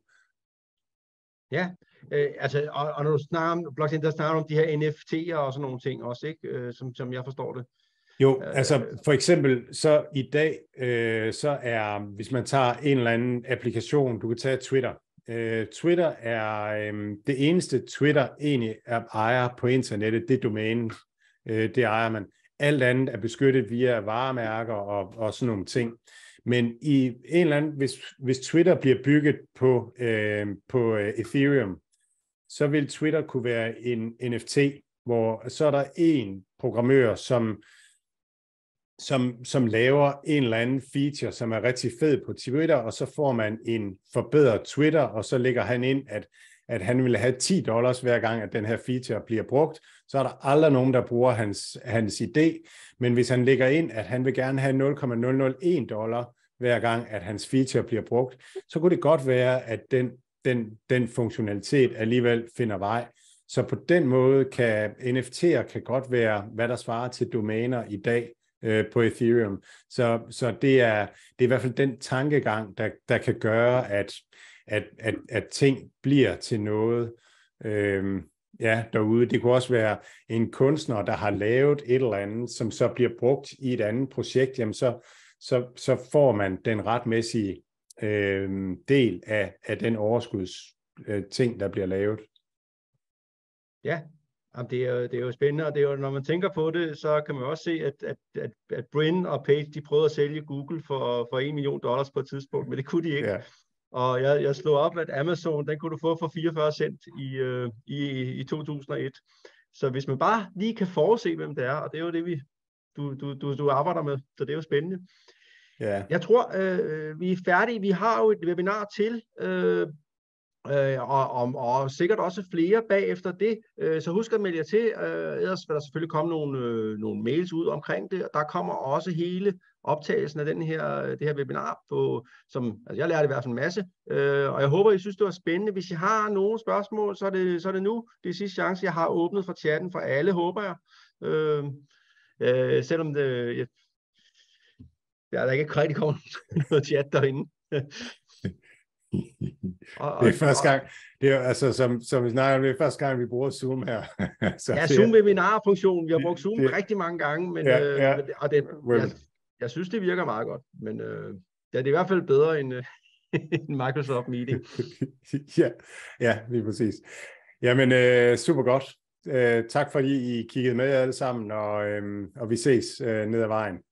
Ja, øh, altså, og, og når du snakker om blockchain, der snakker om de her NFT'er og sådan nogle ting også, ikke? Øh, som, som jeg forstår det.
Jo, øh, altså øh, for eksempel så i dag, øh, så er, hvis man tager en eller anden applikation, du kan tage Twitter. Øh, Twitter er øh, det eneste, Twitter egentlig er, ejer på internettet, det domæne, øh, det ejer man. Alt andet er beskyttet via varemærker og, og sådan nogle ting. Men i en eller anden, hvis, hvis Twitter bliver bygget på, øh, på øh, Ethereum, så vil Twitter kunne være en NFT, hvor så er der en programmør, som, som, som laver en eller anden feature, som er rigtig fed på Twitter, og så får man en forbedret Twitter, og så lægger han ind, at, at han vil have 10 dollars hver gang, at den her feature bliver brugt. Så er der aldrig nogen, der bruger hans, hans idé. Men hvis han lægger ind, at han vil gerne have 0,001 dollar, hver gang, at hans feature bliver brugt, så kunne det godt være, at den, den, den funktionalitet alligevel finder vej. Så på den måde kan NFT'er kan godt være, hvad der svarer til domæner i dag øh, på Ethereum. Så, så det, er, det er i hvert fald den tankegang, der, der kan gøre, at, at, at, at ting bliver til noget. Øh, ja, derude. Det kunne også være en kunstner, der har lavet et eller andet, som så bliver brugt i et andet projekt, jamen så, så, så får man den retmæssige øh, del af, af den overskuds øh, ting, der bliver lavet.
Ja, Jamen, det, er det er jo spændende, og det er jo, når man tænker på det, så kan man også se, at, at, at, at Brin og Page, de prøvede at sælge Google for, for 1 million dollars på et tidspunkt, men det kunne de ikke. Ja. Og jeg, jeg slog op, at Amazon, den kunne du få for 44 cent i, øh, i, i 2001. Så hvis man bare lige kan forese, hvem det er, og det er jo det, vi, du, du, du, du arbejder med, så det er jo spændende. Ja. Jeg tror, øh, øh vi er færdige. Vi har jo et webinar til øh, øh, og, og, og sikkert også flere bagefter det. Øh, så husk at melde jer til, øh, ellers vil der selvfølgelig komme nogle, øh, nogle mails ud omkring det, og der kommer også hele optagelsen af den her, det her webinar, på, som altså jeg lærte i hvert fald en masse, øh, og jeg håber, I synes, det var spændende. Hvis I har nogle spørgsmål, så er det, så er det nu. Det er sidste chance, jeg har åbnet for chatten for alle, håber jeg. Øh, øh, selvom det, jeg, der ikke rigtig kommer noget chat derinde
og, og, det er første gang, det er, altså, som, som vi snakker om, det er første gang, vi bruger Zoom her.
så ja, zoom webinar funktion Vi har brugt Zoom det, rigtig mange gange, men, ja, øh, ja. Øh, og det, jeg, jeg synes, det virker meget godt. Men øh, ja, det er i hvert fald bedre end, øh, en Microsoft Meeting.
ja, ja, lige præcis. Jamen, øh, super godt. Øh, tak fordi I kiggede med alle sammen, og, øh, og vi ses øh, ned ad vejen.